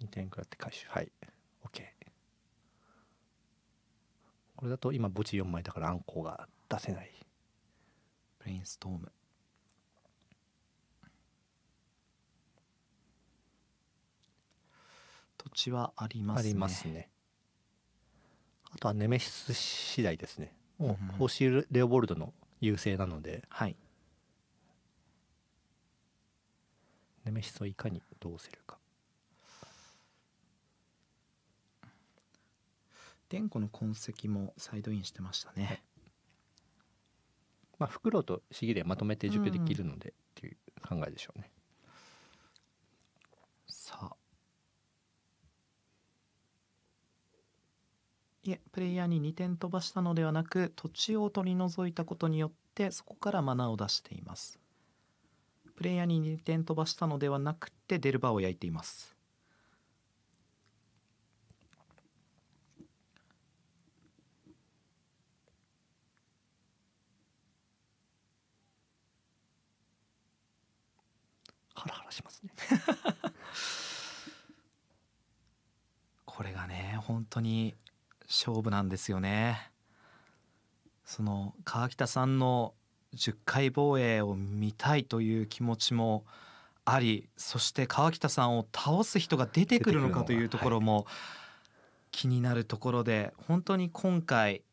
2点くらって回収はいこれだと今墓地4枚だからアンコウが出せないブレインストーム土地はありますねありますねあとはネメシス次第ですねもう星、レオボルドの優勢なので、はいネメシスをいかにどうするか伝子の痕跡もサイドインしてましたね、はい、まあ、袋とシギでまとめて熟去できるのでっていう考えでしょうね、うん、さあいえプレイヤーに2点飛ばしたのではなく土地を取り除いたことによってそこからマナーを出していますプレイヤーに2点飛ばしたのではなくてデルバを焼いていますしますね <laughs> これがね本当に勝負なんですよねその川北さんの10回防衛を見たいという気持ちもありそして川北さんを倒す人が出てくるのかというところも気になるところで、はい、本当に今回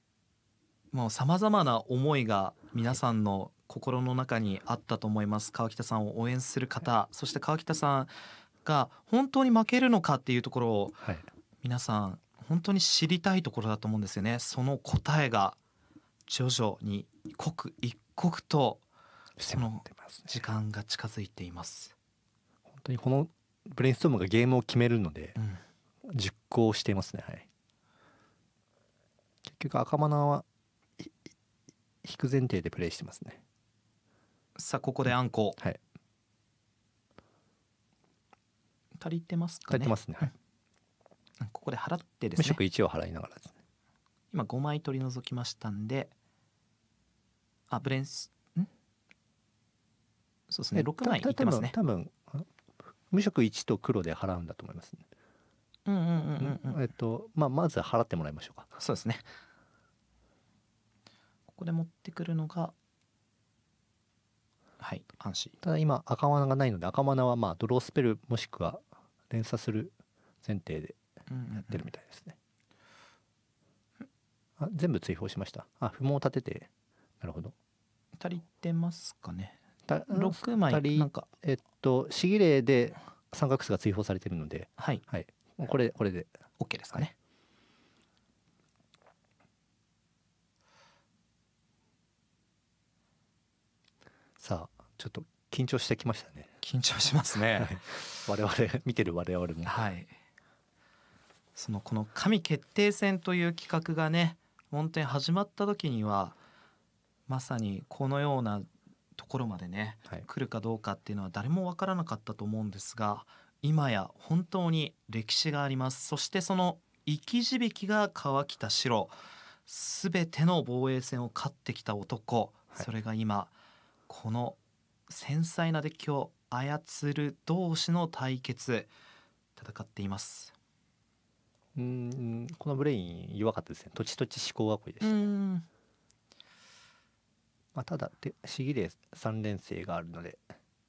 もうさまざまな思いが皆さんの心の中にあったと思います川北さんを応援する方そして川北さんが本当に負けるのかっていうところを、はい、皆さん本当に知りたいところだと思うんですよねその答えが徐々に刻一刻とその時間が近づいています、ね、本当にこのブレインストームがゲームを決めるので、うん、実行していますねはい結局赤マナーは引く前提でプレイしてますねさあここであんこ、はい、足りてますかね足りてますね、はい、ここで払ってですね食1を払いながらですね今5枚取り除きましたんであブレンスんそうですね6枚いてますね多分無色1と黒で払うんだと思いますねうんうんうん、うん、えっとまあまず払ってもらいましょうかそうですねここで持ってくるのがはい、安心ただ今赤マがないので赤マはまあドロースペルもしくは連鎖する前提でやってるみたいですね、うんうんうん、あ全部追放しましたあ不毛立ててなるほど足りてますかねた6枚なんかえっと市儀礼で三角数が追放されてるのではい、はい、これこれで OK ですかねちょっと緊張してきましたね緊張しますね <laughs> 我々見てる我々もはいそのこの神決定戦という企画がね本当に始まった時にはまさにこのようなところまでね、はい、来るかどうかっていうのは誰もわからなかったと思うんですが今や本当に歴史がありますそしてその生き字引が川北城全ての防衛戦を勝ってきた男、はい、それが今この繊細なデッキを操る同士の対決戦っていますうんこのブレイン弱かったですねとちとち思考が濃いでした、ね、まあ、ただで市議で3連戦があるので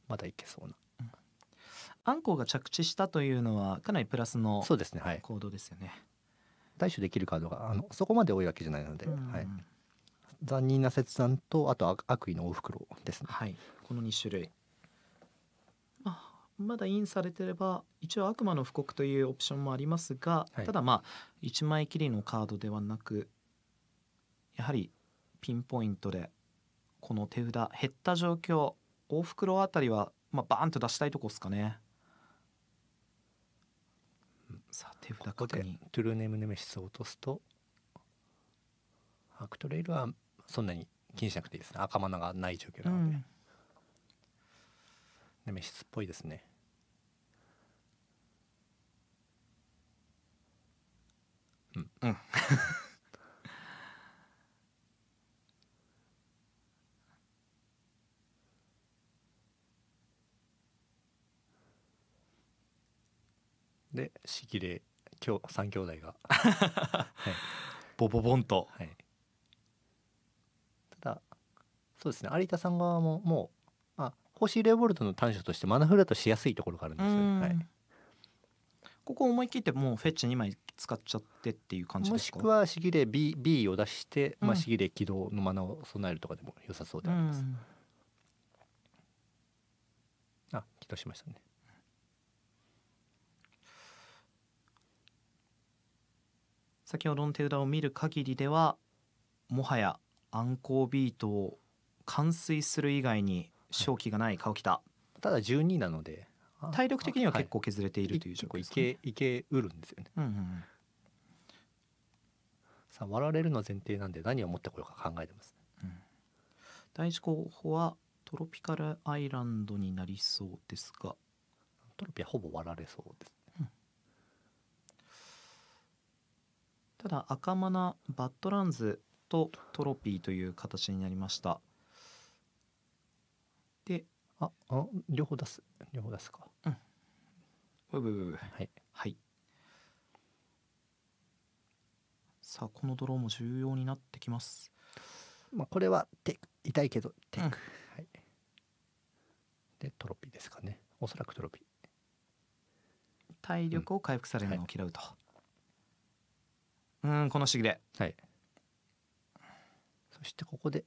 まだいけそうな、うん、アンコウが着地したというのはかなりプラスのそうですね、はい、行動ですよね対処できるカードがあのそこまで多いわけじゃないので、はい、残忍な切断とあと悪意の大袋ですねはいこの2種類まあまだインされてれば一応「悪魔の布告」というオプションもありますが、はい、ただまあ1枚きりのカードではなくやはりピンポイントでこの手札減った状況大袋あたりは、まあ、バーンと出したいとこですかね。さあ手札確認トゥルーネームネメシスを落とすとアクトレイルはそんなに気にしなくていいですね赤マナがない状況なので。うんメシスっぽいですねうんうん <laughs> でしきれきょう、三兄弟が、<laughs> はい、ボボボンと、はい、ただそうですね有田さん側ももう。コシー・レボルトの短所としてマナフラットしやすいところがあるんですよ、はい、ここ思い切ってもうフェッチ2枚使っちゃってっていう感じもしくはしぎれ B, B を出して、うん、まあ、しぎれ起動のマナを備えるとかでも良さそうであります、あ起動しましたね先ほどの手札を見る限りではもはやアンコービートを完遂する以外に勝機がない顔北、はい、ただ12なので体力的には結構削れているという状況ですね、はい、いけうるんですよね、うんうん、さあ割られるの前提なんで何を持ってこようか考えてます、うん、第一候補はトロピカルアイランドになりそうですがトロピはほぼ割られそうです、うん、ただ赤マナバッドランズとトロピーという形になりましたでああ両方出す両方出すかうんブブブブはいはいさあこのドローも重要になってきますまあこれはテ痛いけどテック、うん、はいでトロピーですかねおそらくトロピー体力を回復されるのを嫌うと、うん、このしぐれはいそしてここで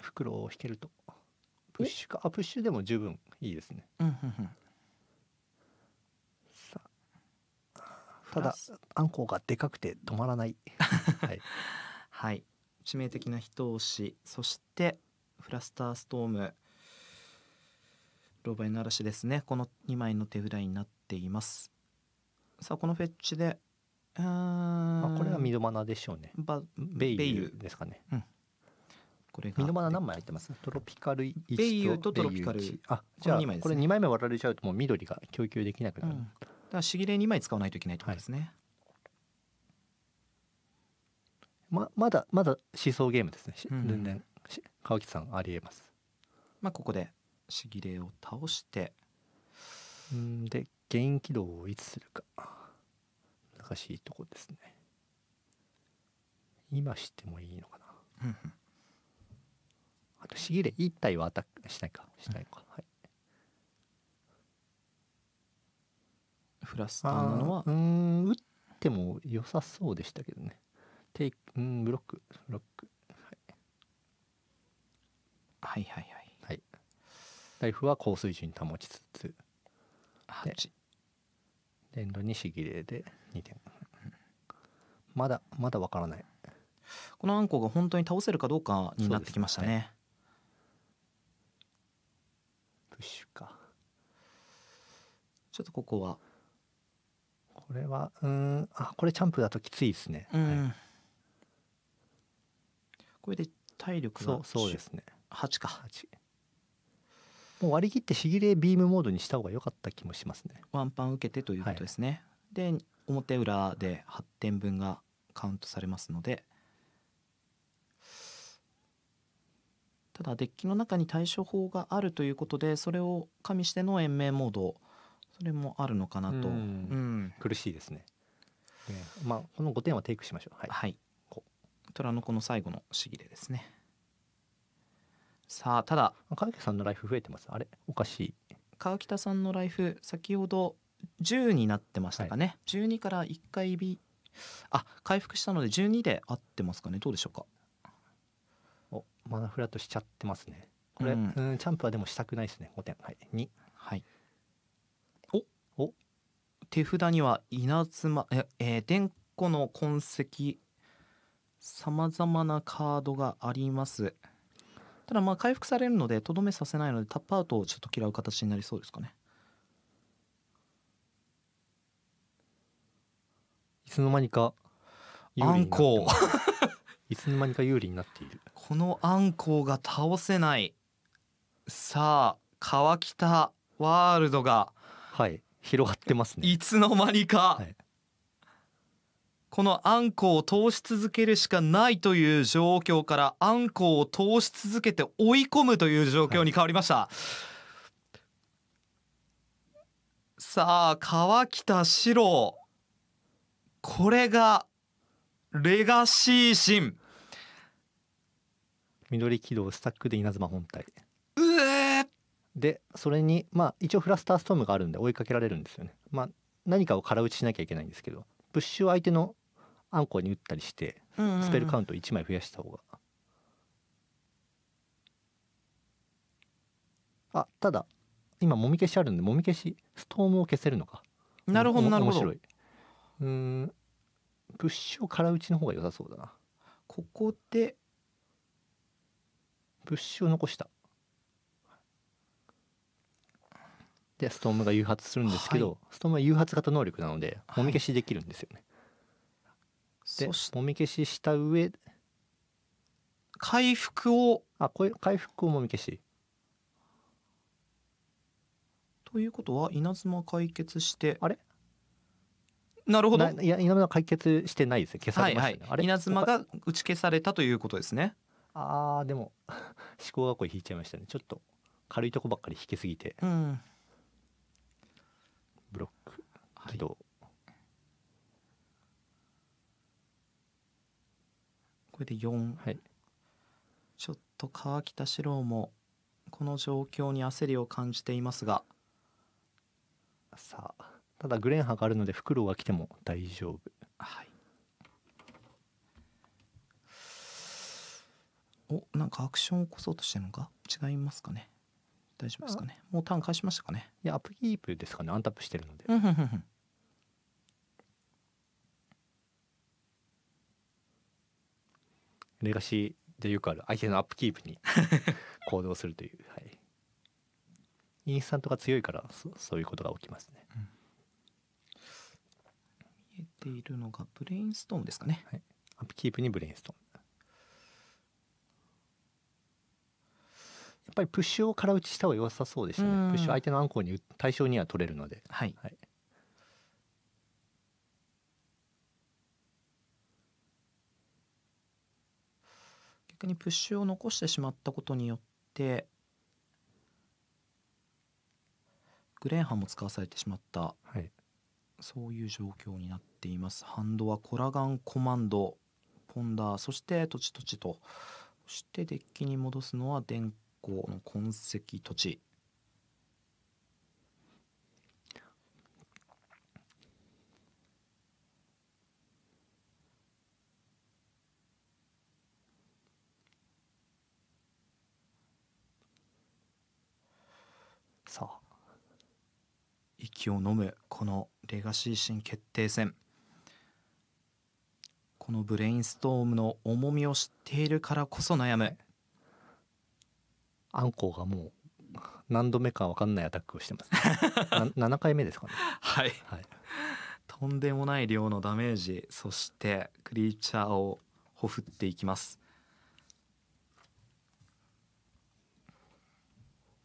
袋を引けるとプッシュかあプッシュでも十分いいですね、うんうんうん、さただあんこうがでかくて止まらない <laughs> はい、はい、致命的な一押しそしてフラスターストームロバイの嵐ですねこの2枚の手札になっていますさあこのフェッチであこれはミドマナでしょうねベイユですかね、うんこれミノバナ何枚入ってますトロピカル1ベイユとトロピカルあじゃあこ,、ね、これ2枚目割られちゃうともう緑が供給できなくなる、うん、だからしぎれ2枚使わないといけないってことですね、はい、ままだまだ思想ゲームですね、うん、全然川木さんありえますまあここでしぎれを倒してうんで原因軌道をいつするか難しいとこですね今してもいいのかなうんあとシギ1体はアタックしないかしないか、うん、はいフラスターなのはうん打っても良さそうでしたけどねテイクうんブロックブロック、はい、はいはいはいはいライフは高水準に保ちつつはい。連動にしぎれで2点まだまだわからないこのあんこが本当に倒せるかどうかになってきましたね、ね、かちょっとここはこれはうんあこれチャンプだときついですね、うん、はい、これで体力がそうそうですね8か8もう割り切ってしぎれビームモードにした方が良かった気もしますねワンパン受けてということですね、はい、で表裏で8点分がカウントされますのでただデッキの中に対処法があるということでそれを加味しての延命モードそれもあるのかなと、うん、苦しいですね、ね、まあこの5点はテイクしましょうはい、はい、虎の子の最後のしぎれですねさあただ川北さんのライフ増えてますあれおかしい川北さんのライフ先ほど10になってましたかね、はい、12から1回 B あ回復したので12で合ってますかねどうでしょうかマナフラットしちゃってますねこれ、うん、うんチャンプはでもしたくないですね5点はい2はいおお手札には稲妻ええー、電子の痕跡さまざまなカードがありますただまあ回復されるのでとどめさせないのでタップアウトをちょっと嫌う形になりそうですかねいつの間にか <laughs> いつの間にか有利になっているこのアンコが倒せないさあ川北ワールドがはい広がってますねいつの間にか、はい、このあんこを通し続けるしかないという状況からあんこを通し続けて追い込むという状況に変わりました、はい、さあ川北四郎これがレガシーシン緑起動スタックで稲妻本体うえでそれにまあ一応フラスターストームがあるんで追いかけられるんですよねまあ何かを空打ちしなきゃいけないんですけどプッシュを相手のアンコウに打ったりしてスペルカウント1枚増やした方が、あただ今もみ消しあるんでもみ消しストームを消せるのかなるほどなるほど面白いうんプッシュを空打ちの方が良さそうだなここで物資を残したでストームが誘発するんですけど、はい、ストームは誘発型能力なのでもみ消しできるんですよね、はい、でもみ消しした上回復をあこれ回復をもみ消しということは稲妻解決してあれなるほどいや稲妻解決してないですね消されましたね、はいはい、稲妻が打ち消されたということですねあーでも思考がこ引いちゃいましたねちょっと軽いとこばっかり引きすぎて、うん、ブロック起動、はい、これで4、はい、ちょっと川北四郎もこの状況に焦りを感じていますがさあただグレンハがあるので袋が来ても大丈夫はいおなんかアクションを起こそうとしてるのか違いますかね大丈夫ですかねもうターン返しましたかねいやアップキープですかねアンタップしてるので、うんうレガシーでよくある相手のアップキープに <laughs> 行動するという、はい、インスタントが強いからそういうことが起きますね、うん、見えているのがブレインストームですかね、はい、アップキープにブレインストームやっぱりプッシュを空打ちした方が良さそうですね、プッシュ相手のアンコウに対象には取れるのではい、はい、逆にプッシュを残してしまったことによってグレーンハンも使わされてしまった、はい、そういう状況になっていますハンドはコラガンコマンドポンダーそしてトチトチとそしてデッキに戻すのは電校の痕跡土地さあ息をのむこのレガシー新決定戦このブレインストームの重みを知っているからこそ悩むアンコウがもう何度目か分かんないアタックをしてます、ね、<laughs> 7回目ですかねはい、はい、とんでもない量のダメージそしてクリーチャーをほふっていきます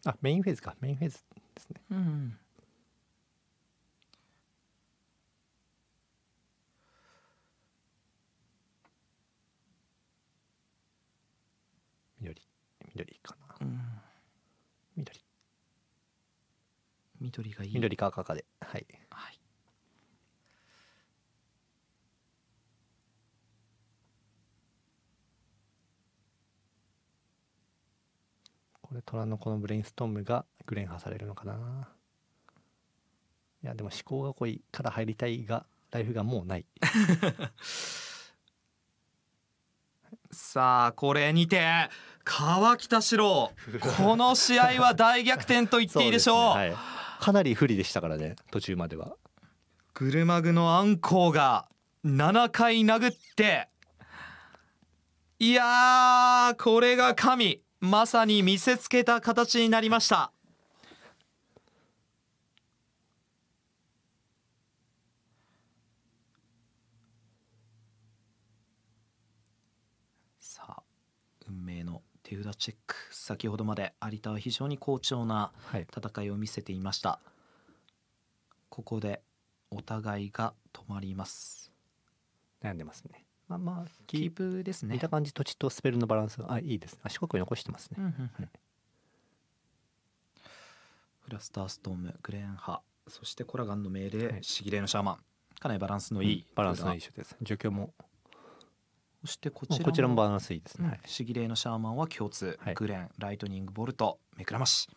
あメインフェーズかメインフェーズですね、うん、緑緑か緑緑がいい緑か赤かではい、はい、これ虎のこのブレインストームがグレンハされるのかないやでも思考が濃いから入りたいがライフがもうない <laughs> さあこれにて川北四郎この試合は大逆転と言っていいでしょうねはい、かなり不利でしたからね途中まではグルマグのアンコウが7回殴っていやこれが神まさに見せつけた形になりました手札チェック先ほどまで有田は非常に好調な戦いを見せていました、はい、ここでお互いが止まります悩んでますねまあまあキープですね見た感じ土地とスペルのバランスあいいですね四国残してますね、フラスターストームグレーンハそしてコラガンの命令、しぎれのシャーマンかなりバランスのいい、うん、バランスのいい種です除去もそしてこちらこちらもバランスいいですね、シギレイのシャーマンは共通、はい、グレンライトニングボルト目くらまし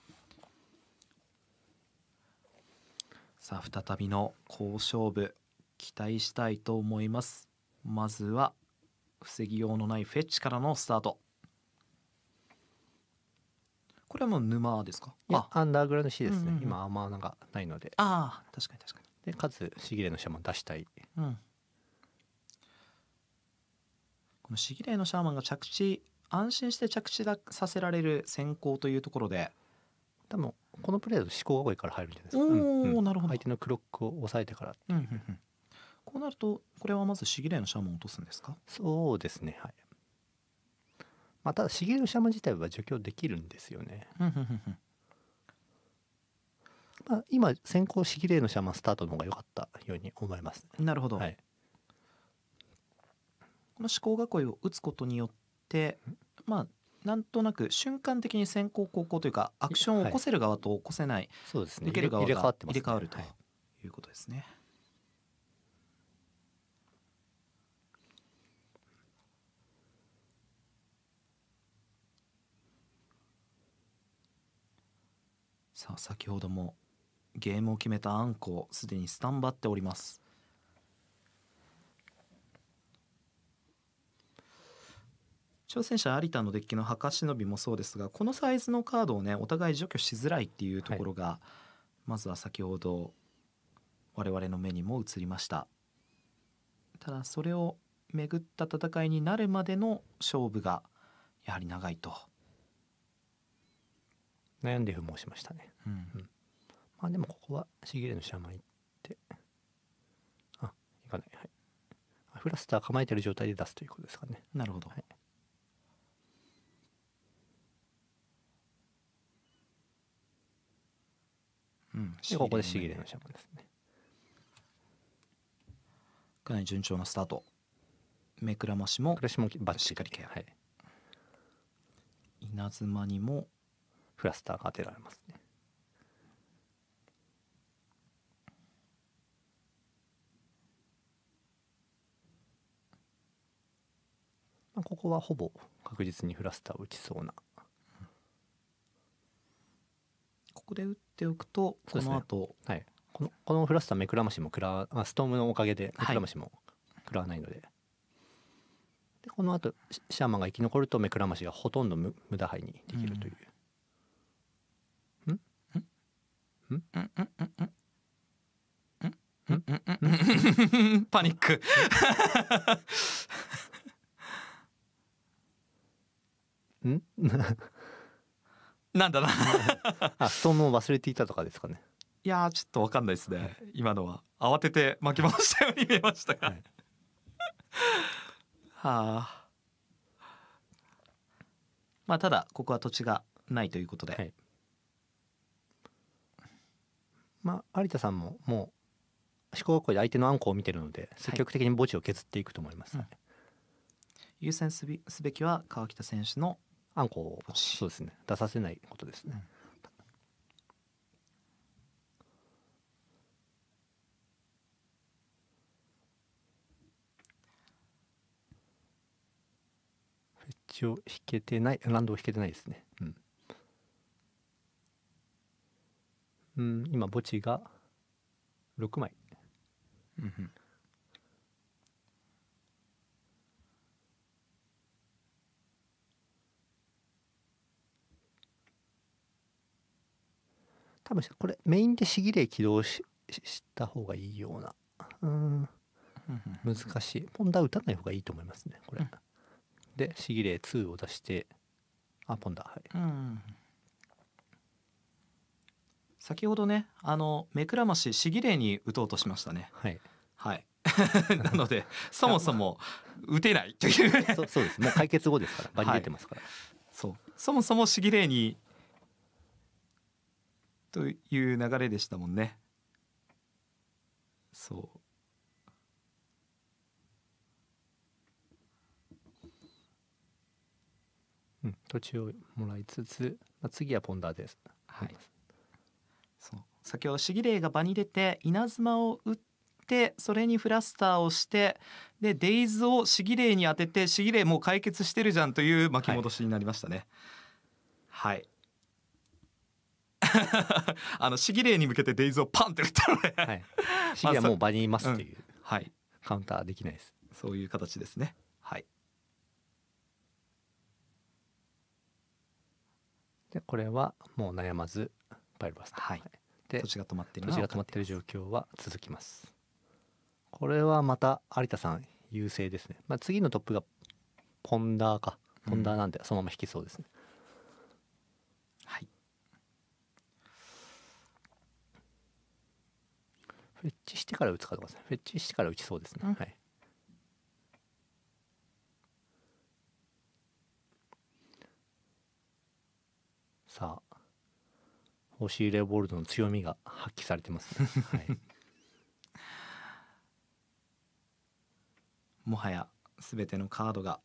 さあ再びの好勝負期待したいと思いますまずは防ぎようのないフェッチからのスタートこれはもう沼ですかいやアンダーグラウンド C ですね、うんうんうん、今あんまなんかないのでああ確かに確かにでかつしぎれのシャーマン出したい、うん虫綺麗のシャーマンが着地安心して着地ださせられる先行というところで多分このプレーだと思考が多いから入るんじゃないですか、おんうん、なるほど相手のクロックを抑えてから、うんうんうん、こうなるとこれはまずしぎレイのシャーマンを落とすんですかそうですねはいまあ、ただシギレのシャーマン自体は除去できるんですよね、うんうんうんまあ、今先行しぎレイのシャーマンスタートの方が良かったように思います、なるほど、はい、の思考囲いを打つことによってまあなんとなく瞬間的に先行後攻というかアクションを起こせる側と起こせない、はい、受ける側が入れ替わるということですね。さあ先ほどもゲームを決めたあんこすでにスタンバっております挑戦者有田のデッキの墓忍びもそうですがこのサイズのカードをねお互い除去しづらいっていうところが、はい、まずは先ほど我々の目にも映りましたただそれを巡った戦いになるまでの勝負がやはり長いと悩んで不毛しましたね、うん、うん、まあでもここはしげれの知らないってあいかないはいフラスター構えてる状態で出すということですかねなるほど、はいうん、ここでしぎれのシャンですねかなり順調なスタートくらましもケア、はい、稲妻にもフラスターが当てられますねまあ、ここはほぼ確実にフラスターを打ちそうな、うん、ここで打っっておくと、この後、ね、はい、このこのフラスター目くらましもくら、まあ、ストームのおかげで目くらましも食らわないのではい、でこの後シャーマンが生き残ると目くらましがほとんど無無駄配にできるという。うんんんんんんんんんん、パニックんなんだな <laughs> あその忘れていたとかですかねいやちょっとわかんないですね今のは慌てて巻き戻したように見えましたが、はい、<laughs> はあまあただここは土地がないということで、はい、まあ有田さんももう思考学校で相手のあんこを見てるので積極的に墓地を削っていくと思います、ねはいうん、優先すべきは川北選手のあんこをそうですね出させないことですね、フェッチを引けてないランドを引けてないですねうんうん今墓地が6枚、うん多分これメインで市議い起動しした方がいいようなうん難しいポンダ打たない方がいいと思いますねこれ、で、しで市議例2を出してあポンダはい、うん、先ほどねあの目くらまし市議いに打とうとしましたねはい、はい、<laughs> なのでそもそも打てないという、そうですもう解決後ですから場に出てますから、はい、そうそもそも市議いにという流れでしたもんねそううん、途中をもらいつつ、まあ、次はポンダーです。はい。そう、先ほどシギレイが場に出て稲妻を打って、それにフラスターをして、でデイズをシギレイに当てて、シギレイもう解決してるじゃんという巻き戻しになりましたね。はい、はいあの市議令に向けてデイズをパンって打ったので、はい、市 <laughs> 議はもう場にいますっていう、はい、カウンターできないです。そういう形ですね。はい。でこれはもう悩まずパイルバスはい。で土地が止まっている土地が止まってる状況は続きます。これはまた有田さん優勢ですね。まあ次のトップがポンダーかポンダーなんでそのまま引きそうですね。フェッチしてから打つかどうかですねフェッチしてから打ちそうですね、はいさあ押し入れボールドの強みが発揮されてます、<laughs> はい、もはやすべてのカードが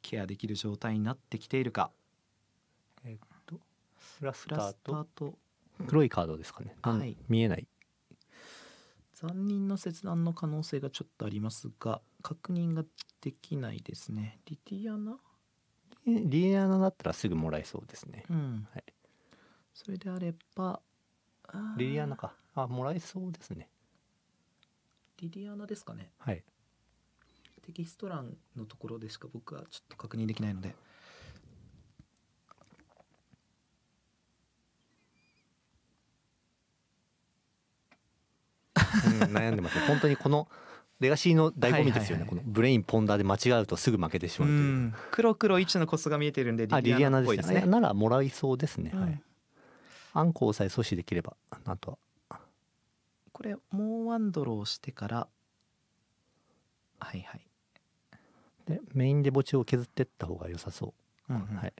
ケアできる状態になってきているかえっとスラスターと黒いカードですかね、はい、見えない3人の切断の可能性がちょっとありますが確認ができないですねリティアナリティアナだったらすぐもらえそうですね、うん、はい、それであればリリアナかあもらえそうですねリディアナですかねはいテキスト欄のところでしか僕はちょっと確認できないので悩んでます、ね、本当にこのレガシーの醍醐味ですよね、このブレインポンダーで間違うとすぐ負けてしまうという黒黒一のコスが見えてるんでリリアナリアナですねですねならもらいそうですね、うん、アンコウさえ阻止できればあとはこれもうワンドローしてからはいはいでメインで墓地を削ってった方が良さそう、うん、はい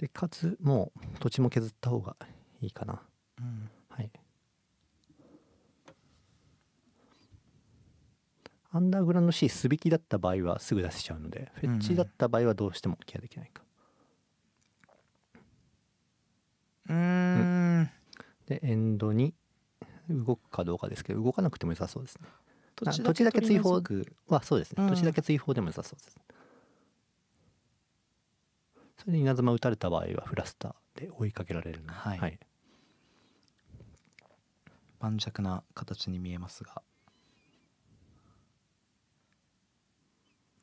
でかつもう土地も削った方がいいかな、うん、はいアンダーグラウンド C すべきだった場合はすぐ出しちゃうので、フェッチだった場合はどうしてもケアできないかうん、うん、でエンドに動くかどうかですけど動かなくても良さそうですね土地だけ追放はそうですね、土地だけ追放でも良さそうです、それで稲妻打たれた場合はフラスターで追いかけられるので、はい、はい、盤石な形に見えますが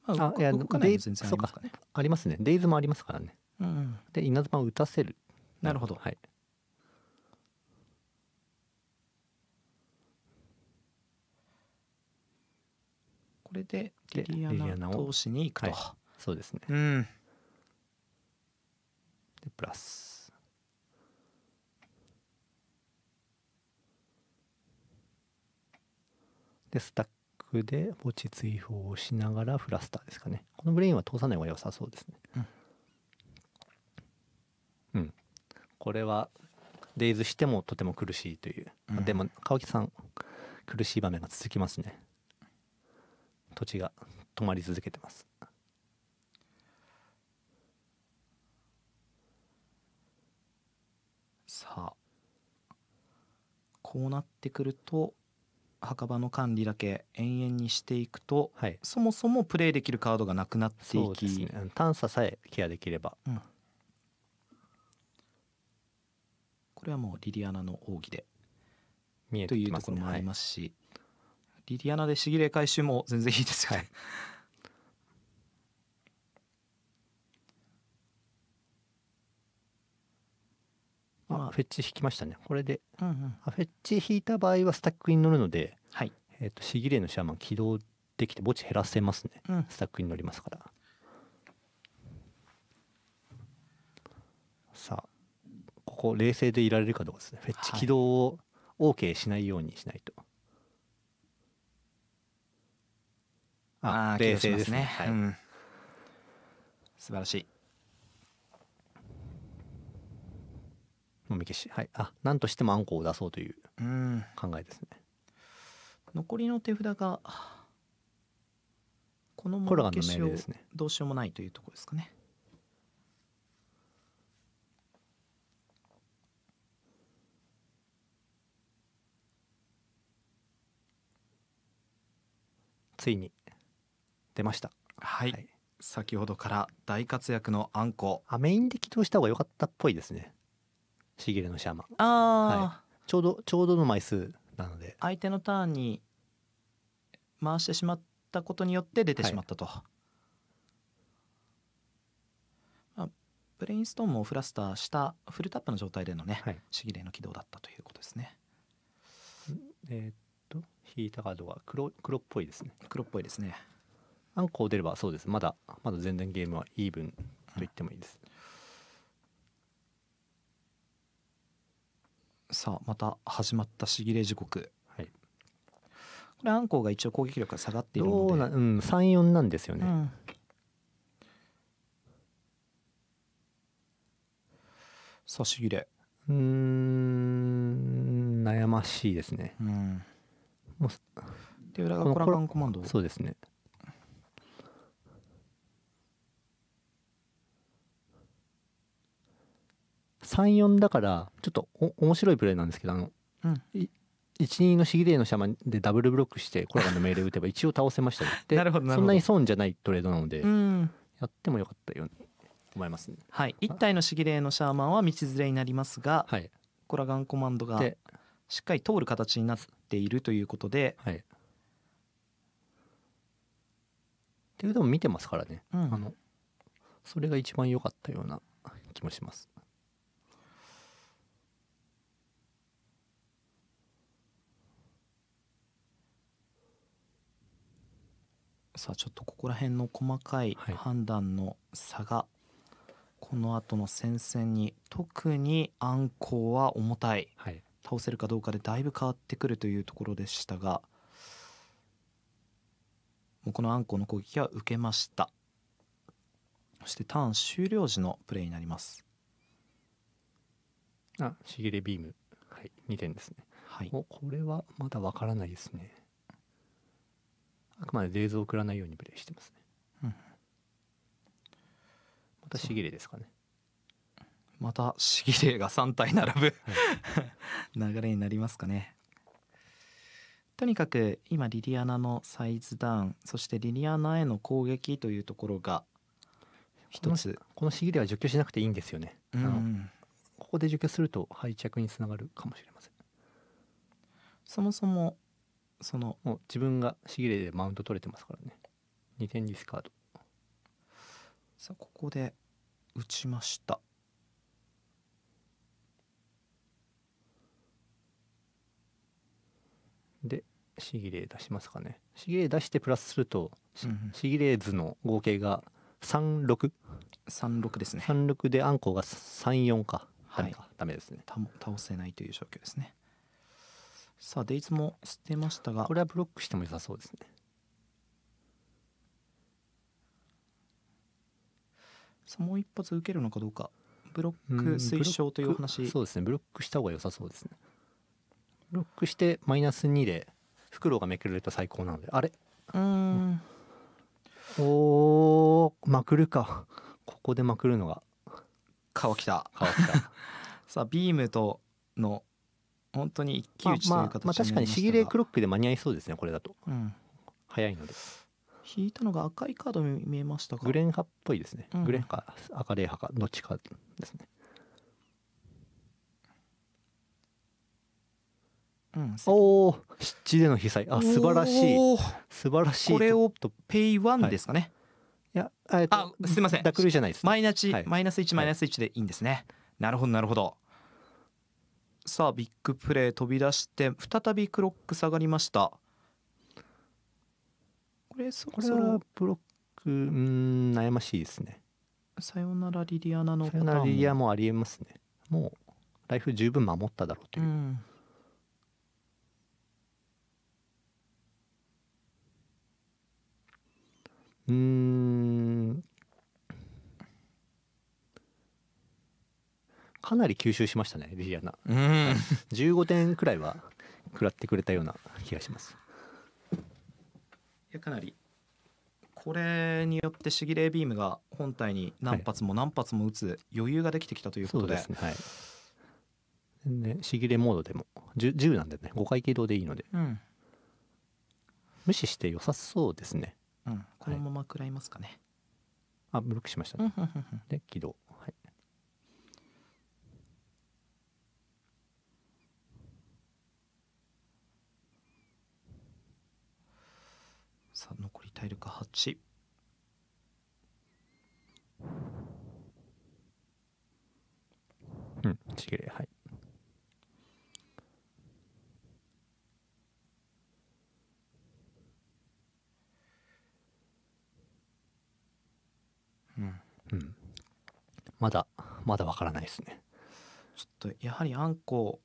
あ、いや、動かない全然ありかありますね。デイズもありますからね。うん、で、稲妻を打たせる。なるほど。はい。これで、リリアナ投資に行くと、はい。そうですね。うん。でプラスでスタックで墓地追放をしながらフラスターですかねこのブレインは通さない方が良さそうですねうん、これはデイズしてもとても苦しいという、うんでも川木さん苦しい場面が続きますね土地が止まり続けてますさあこうなってくると墓場の管理だけ延々にしていくと、はい、そもそもプレイできるカードがなくなっていき、ね、探査さえケアできれば、うん、これはもうリリアナの奥義で見えてき、ね、というところもありますし、はい、リリアナでしぎれ回収も全然いいですよね、はいあフェッチ引きましたねこれで、うんうん、フェッチ引いた場合はスタックに乗るので、はいえーと、シギレイのシャーマン起動できて墓地減らせますね、うん、スタックに乗りますからさあここ冷静でいられるかどうかですねフェッチ起動を OK しないようにしないと、はい、ああ冷静ですね、ね、はい、うん、素晴らしいもみ消しはいあ何としてもあんこを出そうという考えですね、残りの手札がこのもみ消しをどうしようもないというところですかねついに出ました、はい、はい、先ほどから大活躍のあんこあメインで起動した方が良かったっぽいですねしげるのシャーマンあ、はい、ちょうどちょうどの枚数なので相手のターンに回してしまったことによって出てしまったと、はい、まあ、ブレインストーンもフラスターしたフルタップの状態でのね、はい、シギレの起動だったということですねえー、っと引いたカードは黒黒っぽいですね黒っぽいですねアンコウ出ればそうですまだまだ全然ゲームはイーブンと言ってもいいです、うんさあまた始まったしぎれ時刻、はい、これアンコウが一応攻撃力が下がっているのでうん、34なんですよね、うん、さあしぎれうん悩ましいですねうんで裏がコランコマンドそうですね34だからちょっと面白いプレーなんですけどあの、うん、12のシギレイのシャマンでダブルブロックしてコラガンの命令打てば一応倒せましたって <laughs> なるほどそんなに損じゃないトレードなので、うん、やってもよかったように思いますね。はい、1体のシギレイのシャーマンは道連れになりますが、はい、コラガンコマンドがしっかり通る形になっているということで。はい、っていうのも見てますからね、うん、あのそれが一番良かったような気もします。さあちょっとここら辺の細かい判断の差が、この後の戦線に特にアンコウは重たい、はい、倒せるかどうかでだいぶ変わってくるというところでしたがもうこのアンコウの攻撃は受けましたそしてターン終了時のプレーになりますあしぎれビーム、はい、2点ですね、はい、おこれはまだわからないですねあくまでレーズを送らないようにプレイしてますね、うん、またしぎれですかねまたしぎれが3体並ぶ <laughs> 流れになりますかねとにかく今リリアナのサイズダウンそしてリリアナへの攻撃というところが一つこのしぎれは除去しなくていいんですよね、うん、ここで除去すると敗着につながるかもしれませんそもそもそのもう自分がしぎれでマウント取れてますからね2点ディスカードさあここで打ちましたでしぎれ出しますかねしぎれ出してプラスすると、し,、ぎうん、図の合計が3636ですね36でアンコウが34かはい、ダメですね倒せないという状況ですねさあデイズも捨てましたがこれはブロックしても良さそうですねさあもう一発受けるのかどうかブロック推奨というお話そうですねブロックした方が良さそうですねブロックしてマイナス2で袋がめくれると最高なのであれうんおーまくるかここでまくるのが川きた北きた <laughs> さあビームとの本当に一騎打ちという形にままあ、まあ確かにしぎれクロックで間に合いそうですねこれだと、うん、早いので引いたのが赤いカードに見えましたかグレン派っぽいですね、うん、グレン派か赤レイ派かどっちかですねうん、おお湿地での被災あ素晴らしい素晴らしいこれをとペイワンですかね、はい、いやあすみませんダクルじゃないです、マイナチ、はい、マイナス1マイナス1でいいんですね、はい、なるほどなるほどさあビッグプレー飛び出して再びクロック下がりましたこれそこれはブロックうん悩ましいですねさよならリリアナのパターンさよならリリアもありえますねもうライフ十分守っただろうという、うんかなり吸収しましたねリリアナ、うん、15 <laughs> 点くらいは食らってくれたような気がしますいやかなりこれによってシギレービームが本体に何発も何発も打つ余裕ができてきたということで、はい、そうですね、はいね、しぎれモードでも 10, 10, なんでね5回軌道でいいので、うん、無視して良さそうですね、うん、このまま食らいますかね、はい、あブロックしましたね、で起動さあ残り体力8うんちぎれはいうんうんまだまだわからないですねちょっとやはりあんこを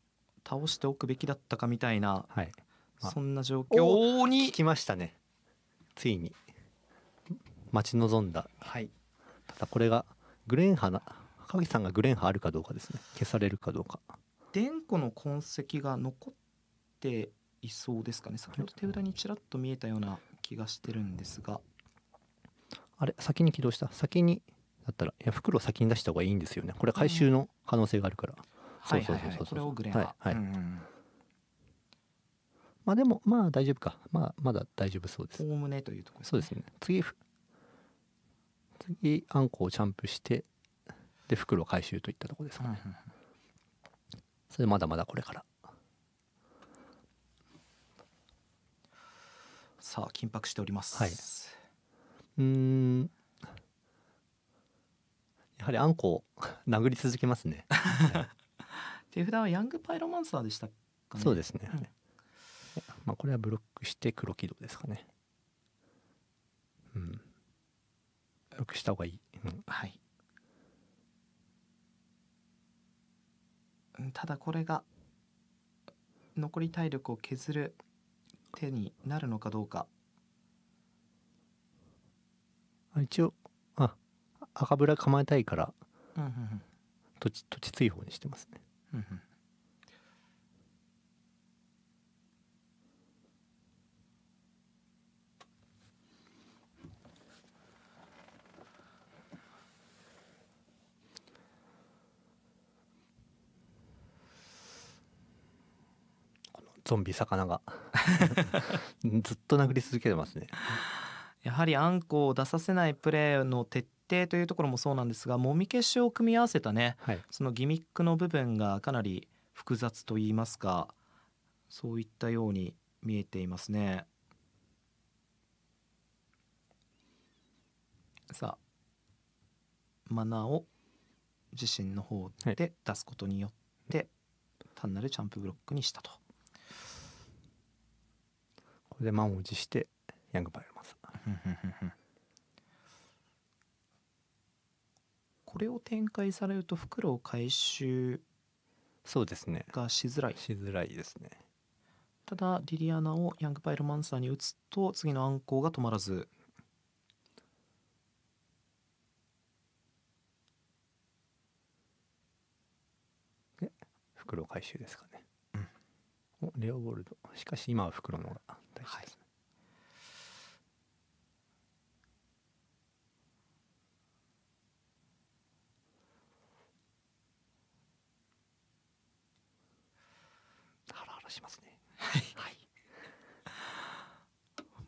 倒しておくべきだったかみたいな、はい、そんな状況に聞きましたねついに待ち望んだ、はい、ただこれがグレン波な赤木さんがグレン波あるかどうかですね消されるかどうか電子の痕跡が残っていそうですかね先ほど手札にちらっと見えたような気がしてるんですがあれ先に起動した先にだったらいや袋先に出した方がいいんですよねこれ回収の可能性があるから、うん、そうそうそうそうそう、はいはい、れをグレンはいうまあでもまあ大丈夫かまあまだ大丈夫そうですおおむねというところ、ね、そうですね次次あんこをチャンプしてで袋回収といったところですかね、うんうん、それまだまだこれからさあ緊迫しておりますはいうんやはりあんこを殴り続けますね、<laughs> はい、手札はヤングパイロマンサーでしたかねそうですね、うんまあ、これはブロックして黒軌道ですかねうんブロックした方がいい、うん、はいただこれが残り体力を削る手になるのかどうか一応あ赤ブラ構えたいから、うんうんうん、土地土地追放にしてますね、うんうんゾンビ魚が <laughs> ずっと殴り続けてますねやはりあんこを出させないプレーの徹底というところもそうなんですがもみ消しを組み合わせたね、はい、そのギミックの部分がかなり複雑といいますかそういったように見えていますね。さあマナーを自身の方で出すことによって、はい、単なるチャンプブロックにしたと。で満を持してヤングパイロマサ <laughs> これを展開されると袋を回収そうですねがしづらいしづらいですねただリリアナをヤングパイロマンサーに打つと次の暗行が止まらずで袋回収ですかね、うん、レオボルドしかし今は袋のが大事です、ね、はい、ハラハラしますねはい、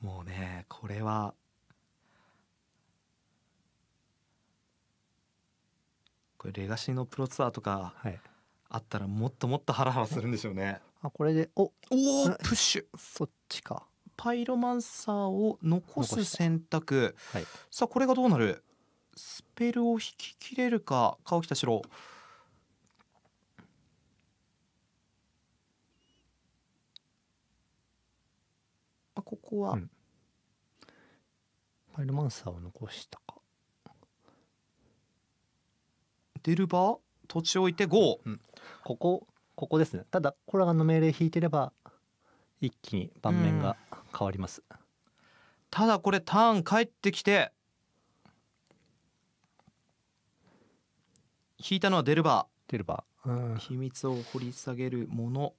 もうねこれはこれレガシーのプロツアーとかあったらもっともっとハラハラするんでしょうねあこれでおおプッシュそっちかパイロマンサーを残す選択、はい、さあこれがどうなるスペルを引き切れるか川北四郎あここは、うん、パイロマンサーを残したかデルバー土地置いて5、うん、ここここですねただコラガンの命令引いてれば一気に盤面が変わります、うん、ただこれターン返ってきて引いたのはデルバーデルバー、うん、秘密を掘り下げるもの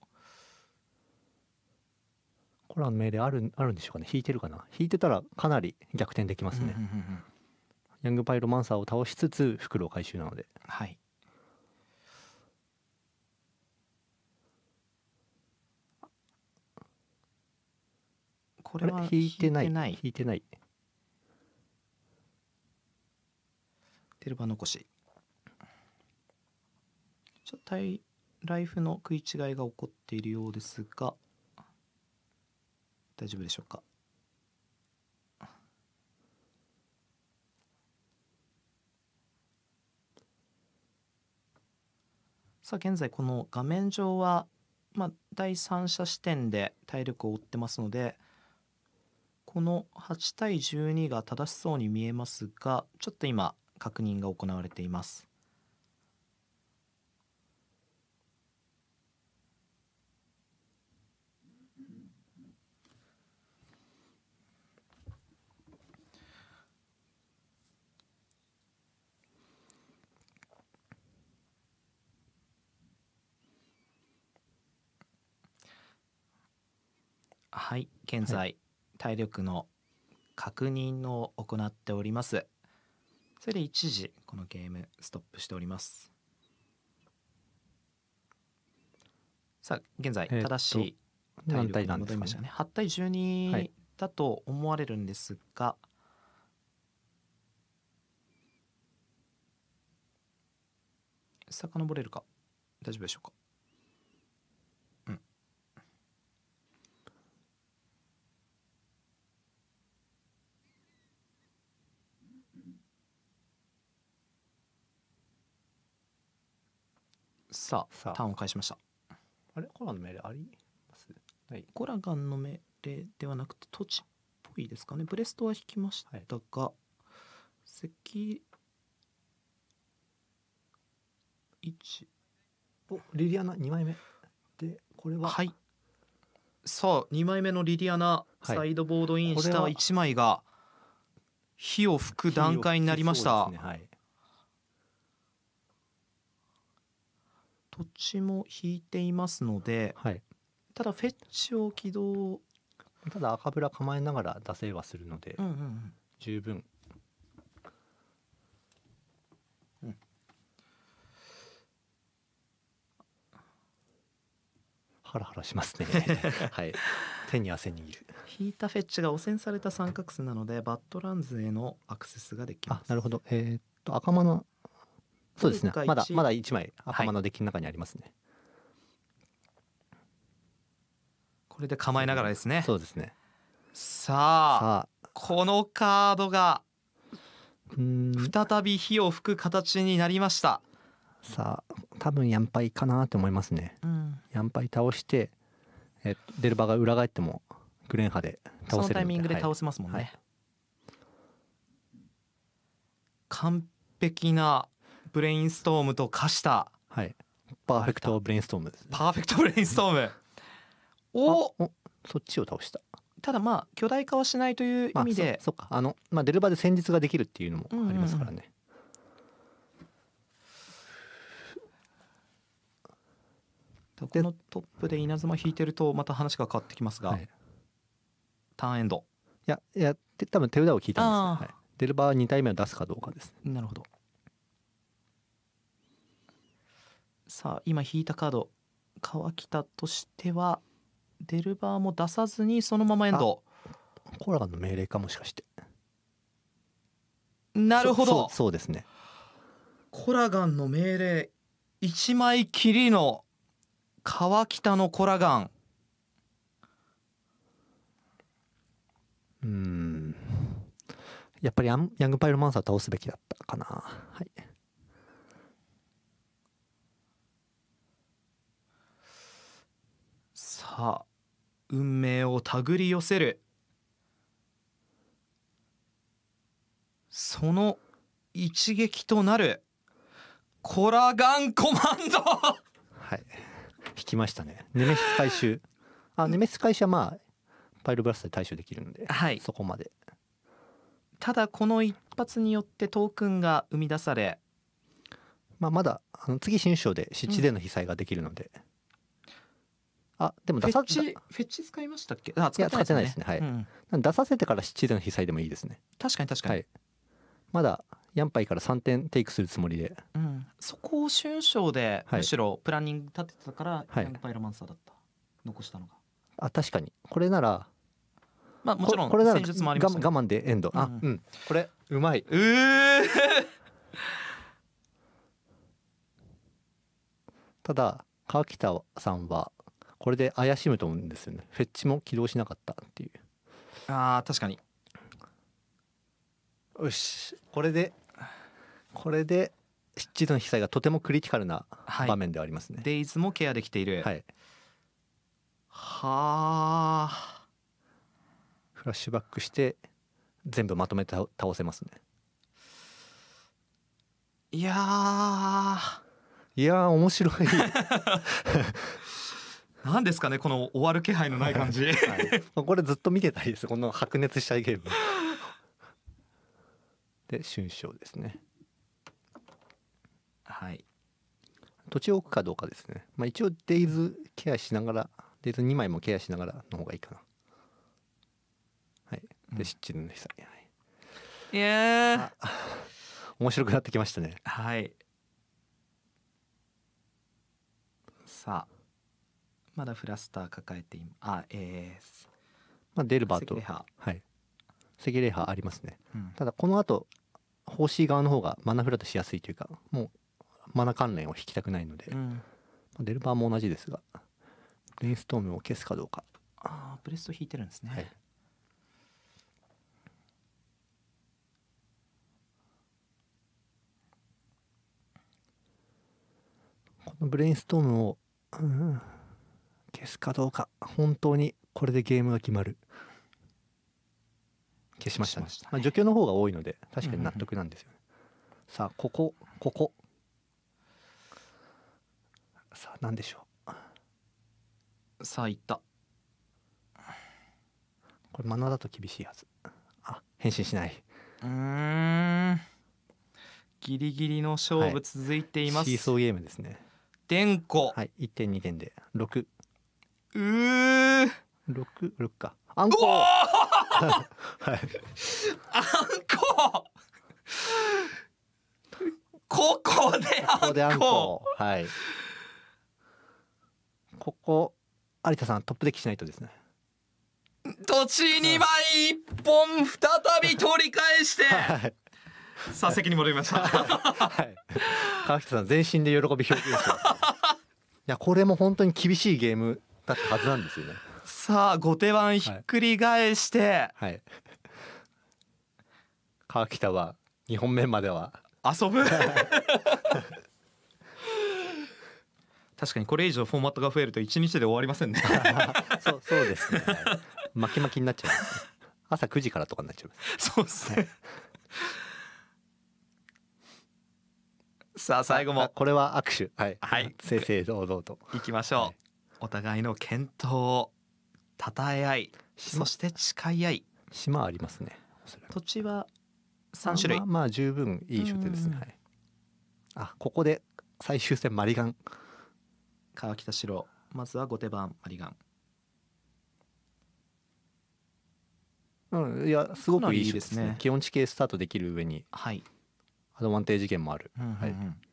コラの命令あるあるんでしょうかね引いてるかな引いてたらかなり逆転できますね、うんうんうん、ヤングパイロマンサーを倒しつつ袋回収なのではいこれは引いてない引いてないテルバ残しちょっとライフの食い違いが起こっているようですが大丈夫でしょうかさあ現在この画面上は、まあ、第三者視点で体力を追ってますのでこの8対12が正しそうに見えますがちょっと今確認が行われています。はい現在、はい体力の確認を行っておりますそれで一時このゲームストップしておりますさあ現在正しい体力に戻りましたね,、え8対12だと思われるんですが、はい、遡れるか大丈夫でしょうかさあターンを返しましたあれコランの命令ありますはいコラガンの命令ではなくて土地っぽいですかねブレストは引きましたが、はい、1おリリアナ2枚目でこれははいさあ2枚目のリリアナ、サイドボードインした1枚が火を吹く段階になりました、ねはい、土地も引いていますので、はい、ただフェッチを起動ただ赤ブラ構えながら出せはするので、うんうんうん、十分、うん、ハラハラしますね <laughs> はい手に汗握る引いたフェッチが汚染された三角数なのでバッドランズへのアクセスができますなるほどえー、っと赤間のそうですねまだまだ1枚頭のデッキの中にありますね、はい、これで構えながらですねそうですねさあこのカードが再び火を吹く形になりましたさあ多分ヤンパイかなと思いますね、ん、ヤンパイ倒してえっと、デルバが裏返ってもグレンハで倒せるタイミングで倒せますもんね、はい、完璧なブレインストームと化したはいパーフェクトブレインストームパーフェクトブレインストームおおそっちを倒したただまあ巨大化はしないという意味で、まあ、そっかあの、まあ、デルバで戦術ができるっていうのもありますからね、うんうん、このトップで稲妻引いてるとまた話が変わってきますが、はい、ターンエンドいやいや多分手札を引いたんですね、ねはい、デルバー2体目を出すかどうかです、ね、なるほどさあ今引いたカード川北としてはデルバーも出さずにそのままエンドコラガンの命令かもしかしてなるほどそうですねコラガンの命令一枚きりの川北のコラガンうんやっぱりヤングパイロマンサー倒すべきだったかなはいさあ運命を手繰り寄せるその一撃となるコラガンコマンドはい引きましたねネメシス回収あネメシス回収はまあパイロブラスターで対処できるので、はい、そこまでただこの一発によってトークンが生み出されまあまだあの次新章で湿地での被災ができるので、うんあでも出さフェチフェチ使いましたっけあ使ってないですね、ね、はい、うん、出させてから七での被災でもいいですね確かに確かに、はい、まだヤンパイから三点テイクするつもりで、うん、そこを春章で、むしろプランニング立ててたから、ヤンパイロマンサーだった残したのがあ確かにこれならまあもちろんこれなら、ね、我慢でエンド、うん、あうんこれうまいうえ <laughs> ただ川北さんはこれで怪しむと思うんですよねフェッチも起動しなかったっていうあー確かによしこれでこれで湿地の被災がとてもクリティカルな場面ではありますね、はい、デイズもケアできているはいはあフラッシュバックして全部まとめて倒せますねいやいや面白い <laughs> 何ですかねこの終わる気配のない感じ、はい、これずっと見てたいですこの白熱したいゲーム <laughs> で春章ですねはい土地を置くかどうかですねまあ一応デイズケアしながらデイズ2枚もケアしながらの方がいいかなはいで、湿地の被災いや面白くなってきましたねはいさあまだフラスター抱えていあえー、まあデルバーとはいセゲレハありますね、うん、ただこの後ホーシ側の方がマナフラットしやすいというかもうマナ関連を引きたくないので、うん、デルバーも同じですがブレインストームを消すかどうかああブレスト引いてるんですね、はい、このブレインストームを、うん消すかどうか本当にこれでゲームが決まる消しましたねまあ、除去の方が多いので確かに納得なんですよね、さあここここさあ何でしょうさあいったこれマナだと厳しいはずあ返信しないうんギリギリの勝負続いています、はい、シーソーゲームですね電子はい1点2点で6うー六六かあんこはいあんこここであんこここあんこはいここ有田さんトップデッキしないとですね土地2枚1本再び取り返して、<laughs> はい、さあ席に戻りました、はい、川北さん全身で喜び表現していやこれも本当に厳しいゲームったはずなんですよねさあ後手番ひっくり返して、はい、はい、川北は2本目までは遊ぶ確かにこれ以上フォーマットが増えると1日で終わりませんね <laughs> そうそうですね巻き巻きになっちゃいます、朝9時からとかになっちゃいますそうですねさあ最後もこれは握手はい、はい、正々堂々といきましょう、はいお互いの健闘を称え合いそして誓い合い島ありますね土地は三種類まあ、まあ、十分いい所定ですね、はい、あここで最終戦マリガン川北城まずは後手番マリガンうんいやすごくいいですね、ね、基本地形スタートできる上にはいアドバンテージ権もある、うんうんうん、はい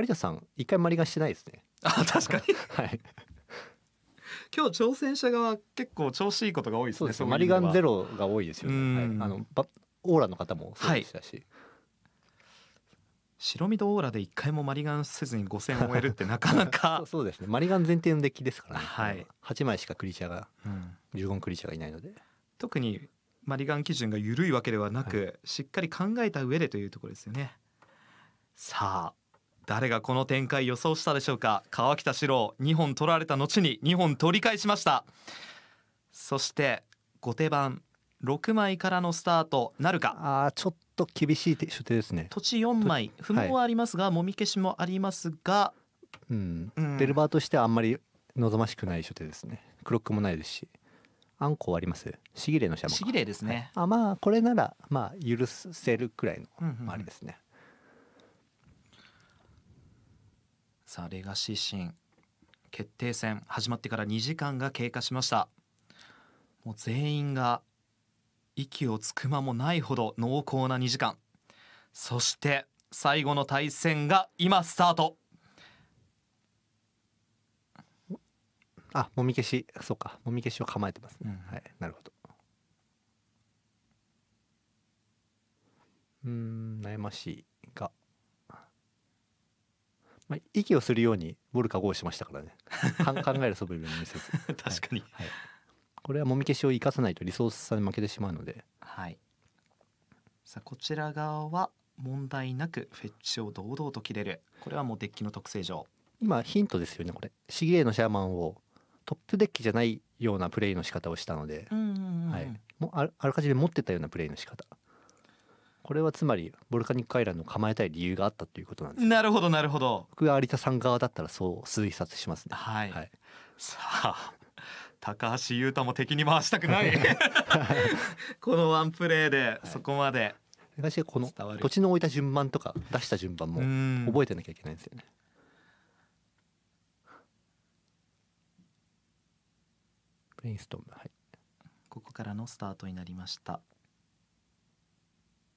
有田さん一回マリガンしてないですねあ確かに <laughs> はい今日挑戦者側結構調子いいことが多いですねそうマリガンゼロが多いですよね、はい、あのオーラの方もそうでしたし、はい、白身とオーラで一回もマリガンせずに5戦を終えるってなかなか <laughs> そうですねマリガン前提のデッキですからね、はい、8枚しかクリーチャーが、うん、15クリーチャーがいないので特にマリガン基準が緩いわけではなく、はい、しっかり考えた上でというところですよねさあ誰がこの展開予想したでしょうか川北四郎2本取られた後に2本取り返しましたそして後手番6枚からのスタートなるかあちょっと厳しい手手ですね土地4枚不毛はありますが、はい、もみ消しもありますがうん、うん、デルバーとしてはあんまり望ましくない初手ですねクロックもないですしあんこはありますしぎれのシャモしぎれですね、はい、あまあこれならまあ許せるくらいのあれですね、うんうんうんさあレガシーシーン決定戦始まってから2時間が経過しましたもう全員が息をつく間もないほど濃厚な2時間そして最後の対戦が今スタートあもみ消しそうかもみ消しを構えてますね、うん、はいなるほどうん悩ましいまあ、息をするようにボルカゴーしましたからね <laughs> 考える素振りも見せず <laughs> 確かに、はい、はい、これはもみ消しを生かさないとリソース差に負けてしまうのではいさあこちら側は問題なくフェッチを堂々と切れるこれはもうデッキの特性上今ヒントですよねこれシゲレイのシャーマンをトップデッキじゃないようなプレイの仕方をしたので、はい、もうあらかじめ持ってたようなプレイの仕方これはつまりボルカニックアイランドを構えたい理由があったということなんですなるほどなるほど僕が有田さん側だったらそう推察しますねはい、はい、さあ高橋優太も敵に回したくない <laughs> このワンプレーでそこまで、はい昔この土地の置いた順番とか出した順番も覚えてなきゃいけないんですよね。ブレインストームはい。ここからのスタートになりました。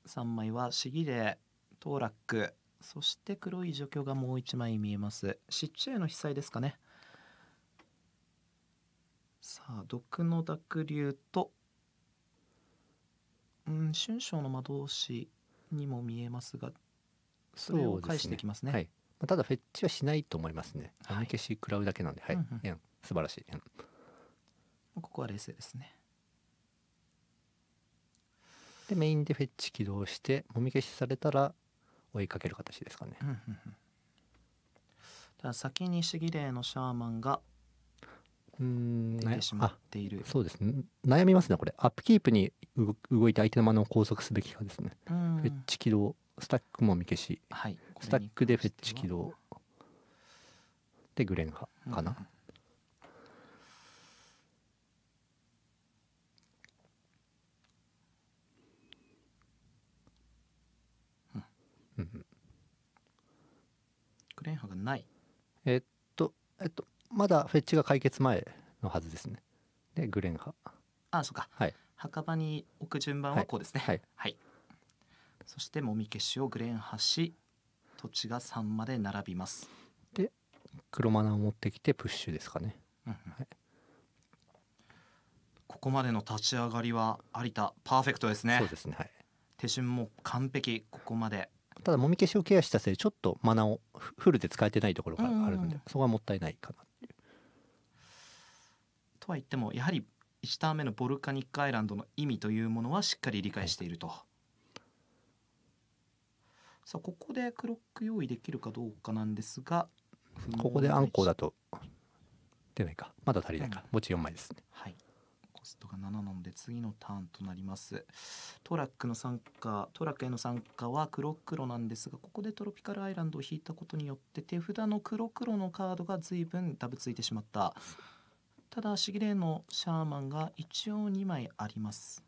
3枚はシギレトーラックそして黒い除去がもう1枚見えますシッへの被災ですかねさあ毒の濁流とうん春章の魔導士にも見えますがそれを返してきますね、ね、はいただフェッチはしないと思いますね、はい、消し食らうだけなんではい、うんうん、素晴らしい、うん、ここは冷静ですねでメインでフェッチ起動してもみ消しされたら追いかける形ですかね。うんう先にシギレイのシャーマンがうん出てしまっているそうですね悩みますねこれアップキープに動いて相手のマナを拘束すべきかですねフェッチ起動スタックもみ消し、はい、スタックでフェッチ起動でグレン派かな、うんクレン波がないえっとえっとまだフェッチが解決前のはずですねでグレン波あそうか、はい、墓場に置く順番はこうですね、はい、はい、そしてもみ消しをグレン波し土地が3まで並びますで黒マナを持ってきてプッシュですかね、うんここまでの立ち上がりは有田パーフェクトですねそうですね、はい、手順も完璧ここまでただもみ消しをケアしたせいでちょっとマナをフルで使えてないところがあるので、うん、そこはもったいないかなとは言ってもやはり1ターン目のボルカニックアイランドの意味というものはしっかり理解していると。はい、さあここでクロック用意できるかどうかなんですがここでアンコウだと出ないかまだ足りないか、うん、墓地4枚ですね。はいコストが7なので次のターンとなりますトラックの参加トラックへの参加は黒黒なんですがここでトロピカルアイランドを引いたことによって手札の黒黒のカードが随分ダブついてしまったただしぎれのシャーマンが一応2枚あります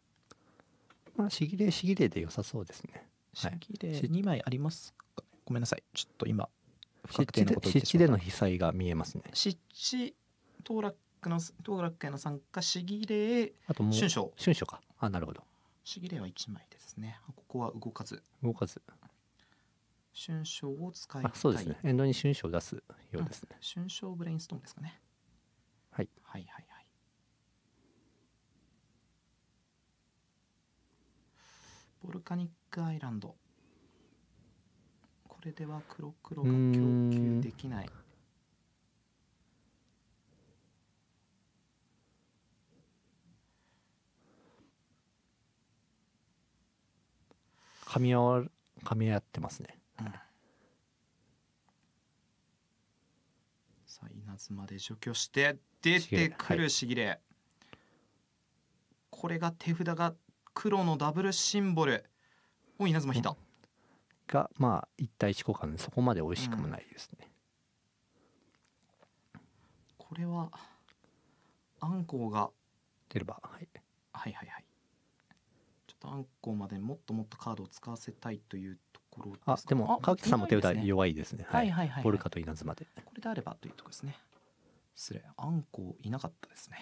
まあしぎれしぎれで良さそうですねしぎれ2枚ありますか、はい、ごめんなさいちょっと今湿地での被災が見えますね湿地トラックの当楽会の参加しぎれあともう春書春書かあなるほどしぎれは1枚ですねここは動かず動かず春書を使いそうですねエンドに春書を出すようですね、うん、春書ブレインストーンですかね、はい、はいはいはいボルカニックアイランドこれでは黒黒が供給できない噛み合わ噛み合ってますね、うん、さあ稲妻で除去して出てくるしぎれ、はい、これが手札が黒のダブルシンボルお稲妻引いた、がまあ1対1交換でそこまで美味しくもないですね、うん、これはあんこうが出ればはいはいはいはいとアンコまでもっともっとカードを使わせたいというところですあでも川北さんも手札弱いですねはいはいはい、ボルカと稲妻でこれであればというとこですね失礼アンコいなかったですね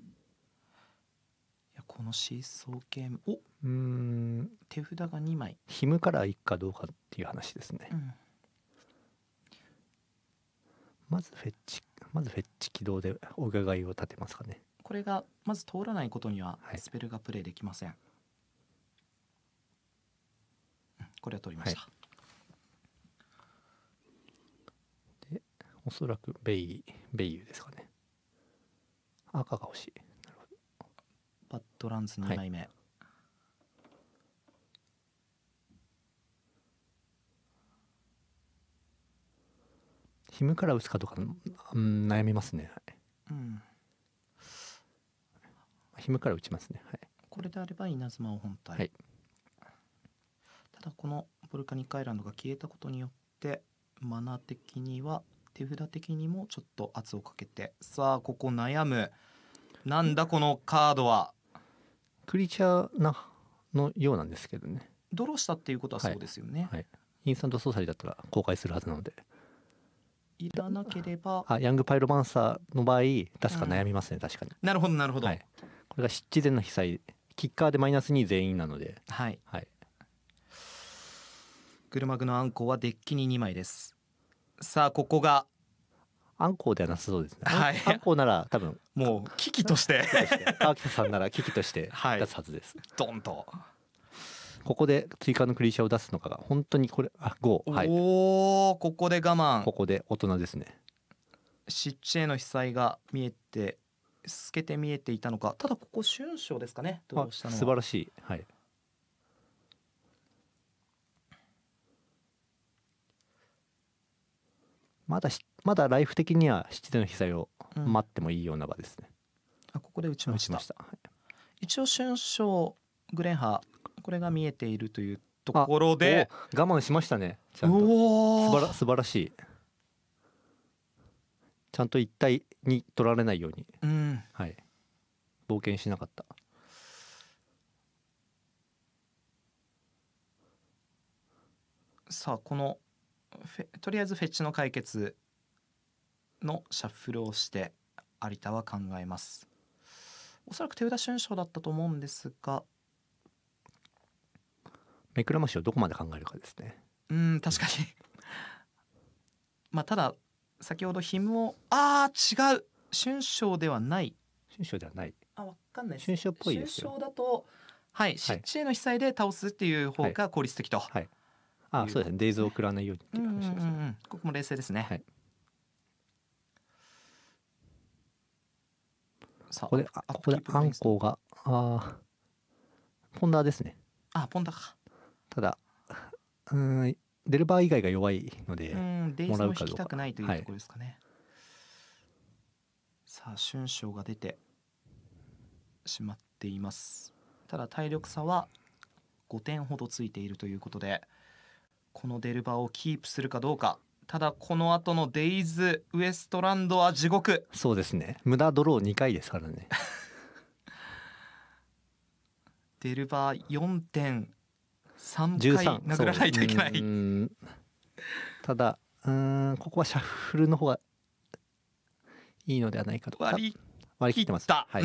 いやこのシーソーゲームおうん手札が2枚ひむからいくかどうかっていう話ですね、うんまずフェッチまずフェッチ起動でお伺いを立てますかねこれがまず通らないことにはスペルがプレイできません、はい、これは通りました、はい、でおそらくベイベイユですかね赤が欲しいバッドランズ2枚目、はいヒムから打つかとか、うん、悩みますね、はいうん、ヒムから打ちますね、はい、これであれば稲妻を本体、はい、ただこのボルカニックアイランドが消えたことによってマナー的には手札的にもちょっと圧をかけてさあここ悩むなんだこのカードはクリーチャーなのようなんですけどねドローしたっていうことはそうですよね、はい、はい、インスタント操作だったら公開するはずなのでいらなければあヤングパイロマンサーの場合確か悩みますね、うん、確かになるほどなるほど、はい、これが湿地での被災キッカーでマイナス2全員なのではい、はい、グルマグのアンコウはデッキに2枚ですさあここがアンコウではなさそうですね、はい、アンコウなら多分もう危機として川北さんなら危機として出すはずです、はい、ドンとここで追加のクリシャを出すのかが本当にこれあ5はいおおここで我慢ここで大人ですね湿地への被災が見えて透けて見えていたのかただここ春章ですかねどうしたの素晴らしいはいまだまだライフ的には湿地の被災を待ってもいいような場ですね、うん、あここで打ちました一応春章グレンハこれが見えているというところで我慢しましたねちゃんと素晴ら素晴らしいちゃんと一体に取られないように、うん、はい冒険しなかったさあこのとりあえずフェッチの解決のシャッフルをして有田は考えますおそらく手札俊勝だったと思うんですが目くらましをどこまで考えるかですね。うん確かに <laughs> まあただ先ほど紐をああ違う春章ではない春章ではないあわかんない春章っぽいですよ春章だとはい湿地への被災で倒すっていう方が効率的と、はい、はい、あそうですねデイズを食らないようにっていう話です、ね、うん、うん、ここも冷静ですね、はい、さあここであここでアンコウがああポンダーですねあポンダかただ <laughs> うんデルバー以外が弱いのでもらうかどうか。たくないというですかね。はい、さあ春章が出てしまっています。ただ体力差は5点ほどついているということでこのデルバーをキープするかどうか。ただこの後のデイズウエストランドは地獄。そうですね。無駄ドロー2回ですからね。デルバー4点3回殴らないといけないただうんここはシャッフルの方がいいのではないかと割り割り切ってます、はい、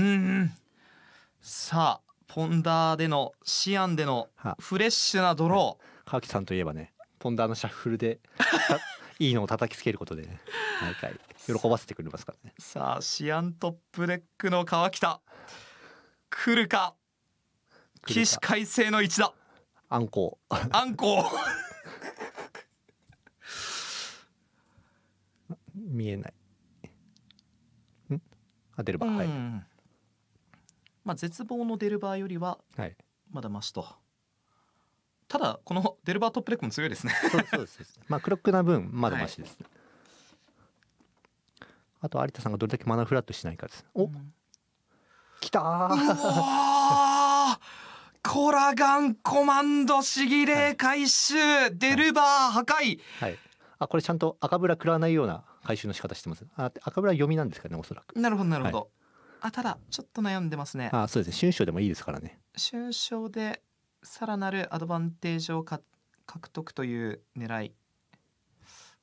さあポンダーでのシアンでのフレッシュなドロー、川木さんといえばねポンダーのシャッフルで <laughs> いいのを叩きつけることで、ね、毎回喜ばせてくれますからねさあシアントップレックの川北来るか起死回生の一打あんこう。あんこう。見えない。んあ、出るば。はい。まあ、絶望の出る場合よりは、はい、まだましと。ただ、このデルバートップレックも強いですねそうです。まあ、クロックな分、まだましです、はい、あと、有田さんがどれだけマナーフラットしないかです。お、うん、きたーコラガンコマンドしぎれ回収、はい、デルバー破壊、はい、あこれちゃんと赤ブラ食らわないような回収の仕方してますあ赤ブラ読みなんですかねおそらくなるほどなるほど、はい、あただちょっと悩んでますねあそうですね春章でもいいですからね春章でさらなるアドバンテージを獲得という狙い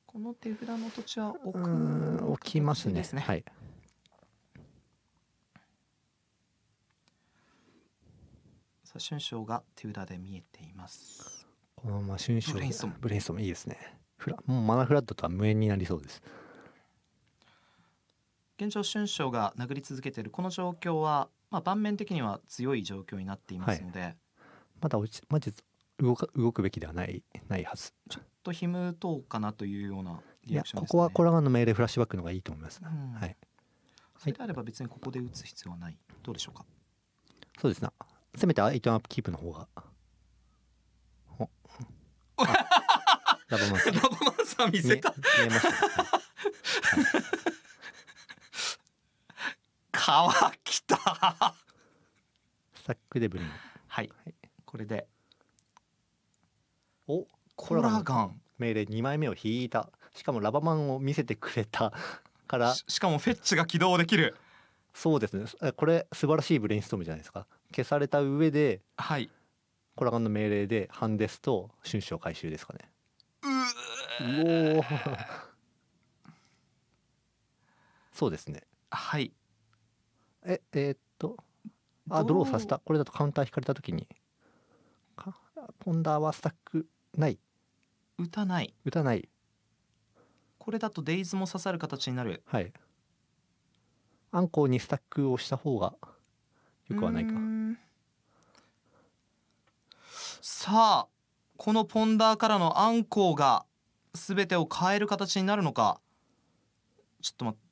この手札の土地は置く、ね、置きますねはいさあ春章が手札で見えていますこのまま春章ブレインストームブレインストームいいですねフラもうマナフラットとは無縁になりそうです現状春章が殴り続けているこの状況はまあ盤面的には強い状況になっていますので、はい、まだ落ちまじ動か動くべきではないないはずちょっとひむとうかなというようなリアクションです、ね、ここはコラガの命令フラッシュバックのがいいと思います、はいそれであれば別にここで打つ必要はないどうでしょうかそうですな。せめてアイトンアップキープの方が。ほ <laughs> ラボマンさん。ラボマンさん見せた。見えました。はい、き <laughs> た。サックデブリの。はい。これで。お、コラガン。命令2枚目を引いたしかもラバマンを見せてくれたからしかもフェッチが起動できるそうですねこれ素晴らしいブレインストームじゃないですか消された上で、はい、コラガンの命令でハンデスと春章回収ですかねうおそうですねはいええー、っとあドローさせたこれだとカウンター引かれた時にポンダーはスタックない打たない打たないこれだとデイズも刺さる形になるはいアンコウにスタックをした方がよくはないかさあこのポンダーからのアンコウが全てを変える形になるのかちょっと待って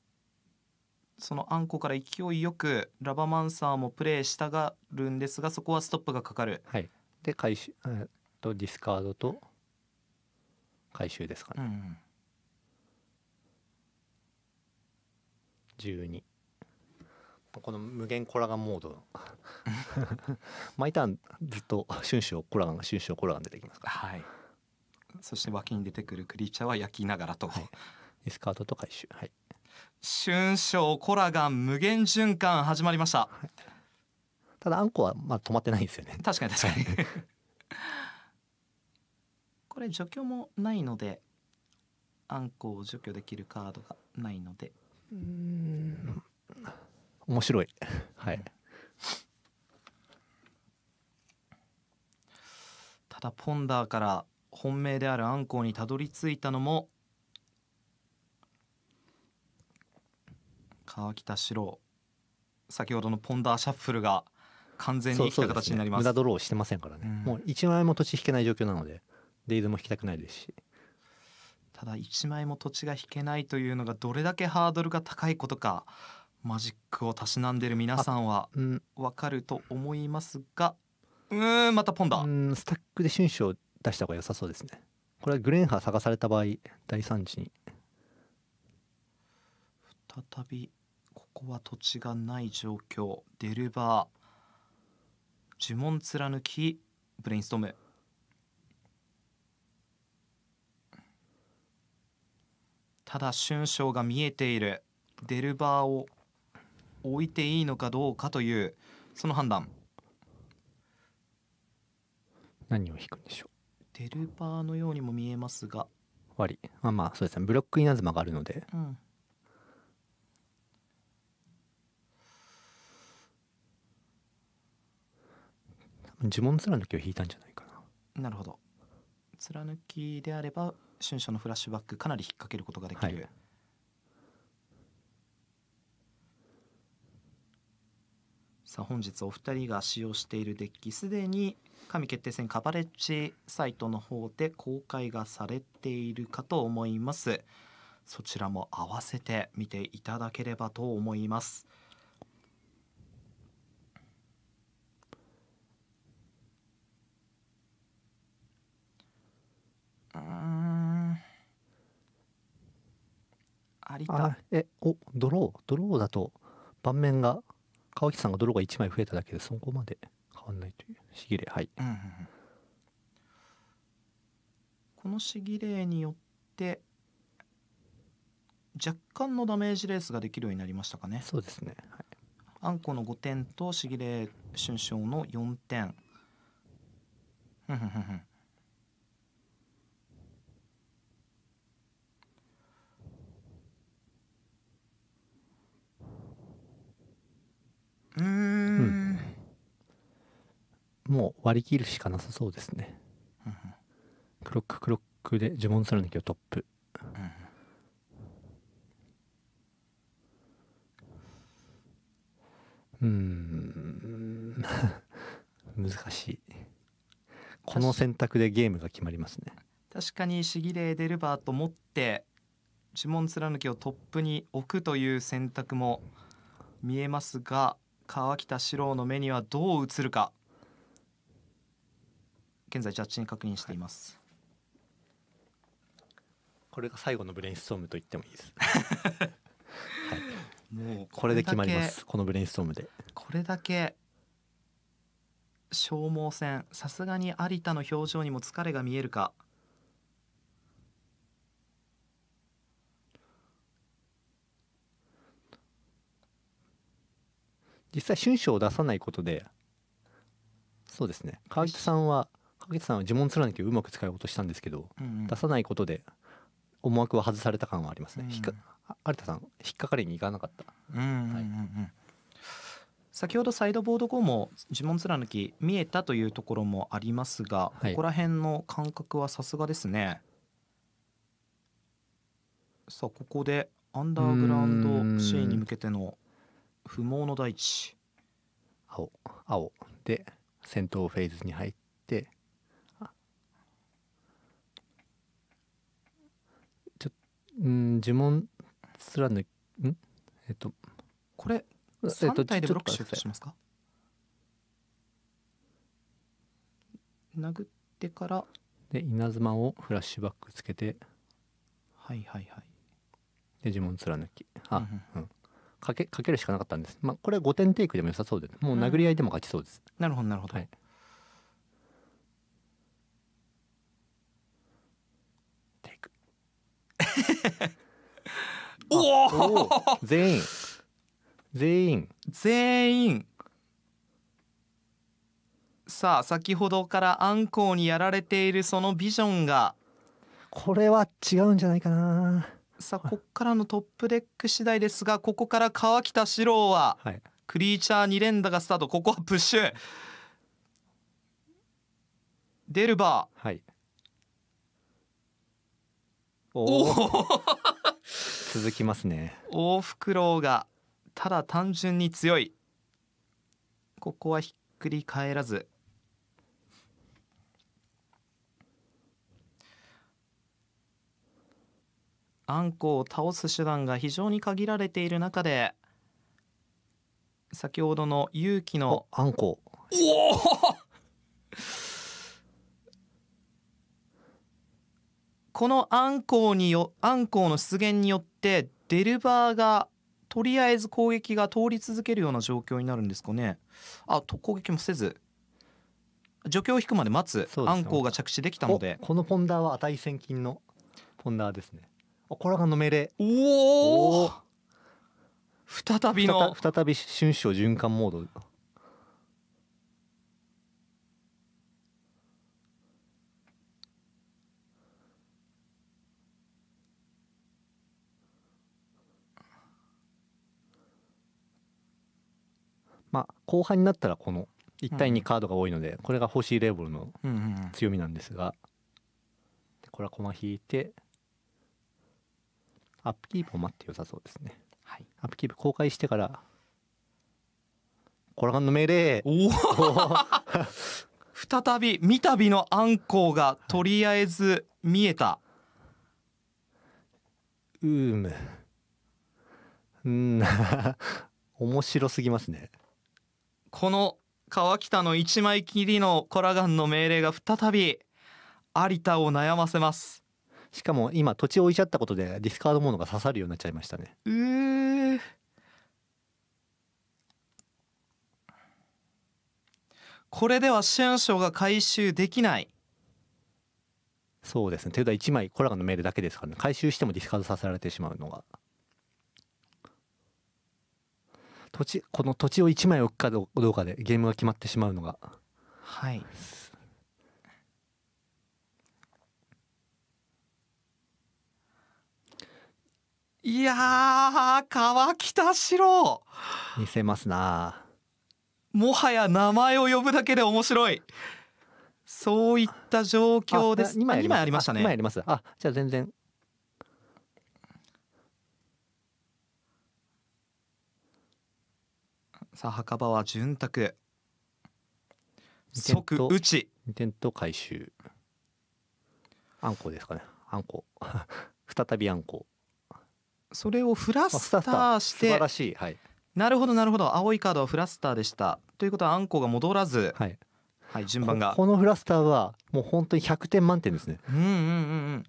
そのンコウから勢いよくラバマンサーもプレイしたがるんですがそこはストップがかかる、はい、で回収、うん、とディスカードと回収ですかね、うん、12この無限コラガンモード毎ターンずっと春秋コラガン春秋コラガン出てきますからはいそして脇に出てくるクリーチャーは焼きながらと、はい、ディスカードと回収はい春章コラガン無限循環始まりました、はい、ただあんこはまあ止まってないですよね確かに確かに <laughs> これ除去もないのであんこを除去できるカードがないのでうん面白いはい、ただポンダーから本命であるアンコウにたどり着いたのも川北四郎先ほどのポンダーシャッフルが完全に生きた形になります、ね、無駄ドローしてませんからね、うん、もう1枚も土地引けない状況なのでデイズも引きたくないですしただ1枚も土地が引けないというのがどれだけハードルが高いことかマジックをたしなんでる皆さんはうんわかると思いますがうーんまたポンだうんスタックで春子を出した方が良さそうですねこれはグレンハー探された場合大惨事に再びここは土地がない状況デルバー呪文貫きブレインストームただ春章が見えているデルバーを置いていいのかどうかというその判断何を引くんでしょうデルパーのようにも見えますが割あまあそうですねブロックイナズマがあるので、うん、呪文貫きを引いたんじゃないかななるほど貫きであれば瞬射のフラッシュバックかなり引っ掛けることができる、はいさあ本日お二人が使用しているデッキすでに神決定戦カバレッジサイトの方で公開がされているかと思いますそちらも合わせて見ていただければと思いますうん有田えおドロードローだと盤面が川北さんがドローが1枚増えただけでそこまで変わんないというしぎれはい、うんうんうん、このしぎれによって若干のダメージレースができるようになりましたかねそうですね、はい、あんこの5点としぎれ春章の4点うん、もう割り切るしかなさそうですね、うん、クロッククロックで呪文するんだけどトップ、うん、うん難しいこの選択でゲームが決まりますね確かに石切れデルバーと思って呪文貫きをトップに置くという選択も見えますが川北四郎の目にはどう映るか現在ジャッジに確認しています、はい、これが最後のブレインストームと言ってもいいです、<laughs> はい、もうこれで決まりますこのブレインストームでこれだけ消耗戦さすがに有田の表情にも疲れが見えるか実際春章を出さないことでそうですね川口さんは川口さんは呪文貫きをうまく使おうとしたんですけど、うんうん、出さないことで思惑は外された感はありますね、うん、有田さん引っかかりにいかなかった、先ほどサイドボード後も呪文貫き見えたというところもありますが、はい、ここら辺の感覚はさすがですねさあここでアンダーグラウンドシーンに向けての不毛の大地青青で戦闘フェーズに入ってちょうん呪文貫んえっとこれ3体でブロックシュートしますか、っと、殴ってからで稲妻をフラッシュバックつけてはいはいはいで呪文貫きあ、うん、うんかけかけるしかなかったんです、まあ、これは5点テイクでも良さそうでもう殴り合いでも勝ちそうです、うん、なるほどなるほど、はい、テイクおお全員全員全員さあ先ほどからアンコウにやられているそのビジョンがこれは違うんじゃないかなさあここからのトップデック次第ですがここから川北四郎はクリーチャー2連打がスタートここはプッシュデルバー、はい、おお続きますね大袋がただ単純に強いここはひっくり返らずアンコを倒す手段が非常に限られている中で先ほどの勇気のアンコおおこのアンコウによアンコウの出現によってデルバーがとりあえず攻撃が通り続けるような状況になるんですかねあと攻撃もせず除去を引くまで待つ、アンコウが着地できたのでこのポンダーは値千金のポンダーですねこれがの命令おお再びの再び春循環モードまあ、後半になったらこの1対2カードが多いので、これが欲しいレーブルの強みなんですが、これは駒引いてアップキープを待って良さそうですね、はい、アップキープ公開してからコラガンの命令おお <laughs> 再び三度のアンコウがとりあえず見えた、はい、うーむうん <laughs> 面白すぎますねこの川北の一枚きりのコラガンの命令が再び有田を悩ませますしかも今土地を置いちゃったことでディスカードモードが刺さるようになっちゃいましたねえこれでは支援賞が回収できないそうですねというと1枚コラガのメールだけですからね回収してもディスカードさせられてしまうのが土地この土地を1枚置くかどうかでゲームが決まってしまうのがはいいや川北四郎見せますなもはや名前を呼ぶだけで面白いそういった状況です2枚ありましたね2枚ありますあじゃあ全然さあ墓場は潤沢即打ち2点と回収あんこですかねあんこ <laughs> 再びあんこそれをフラスターして、なるほどなるほど青いカードはフラスターでしたということはあんこが戻らず、はいはい、順番がこのフラスターはもう本当に100点満点ですねうんうんうんうん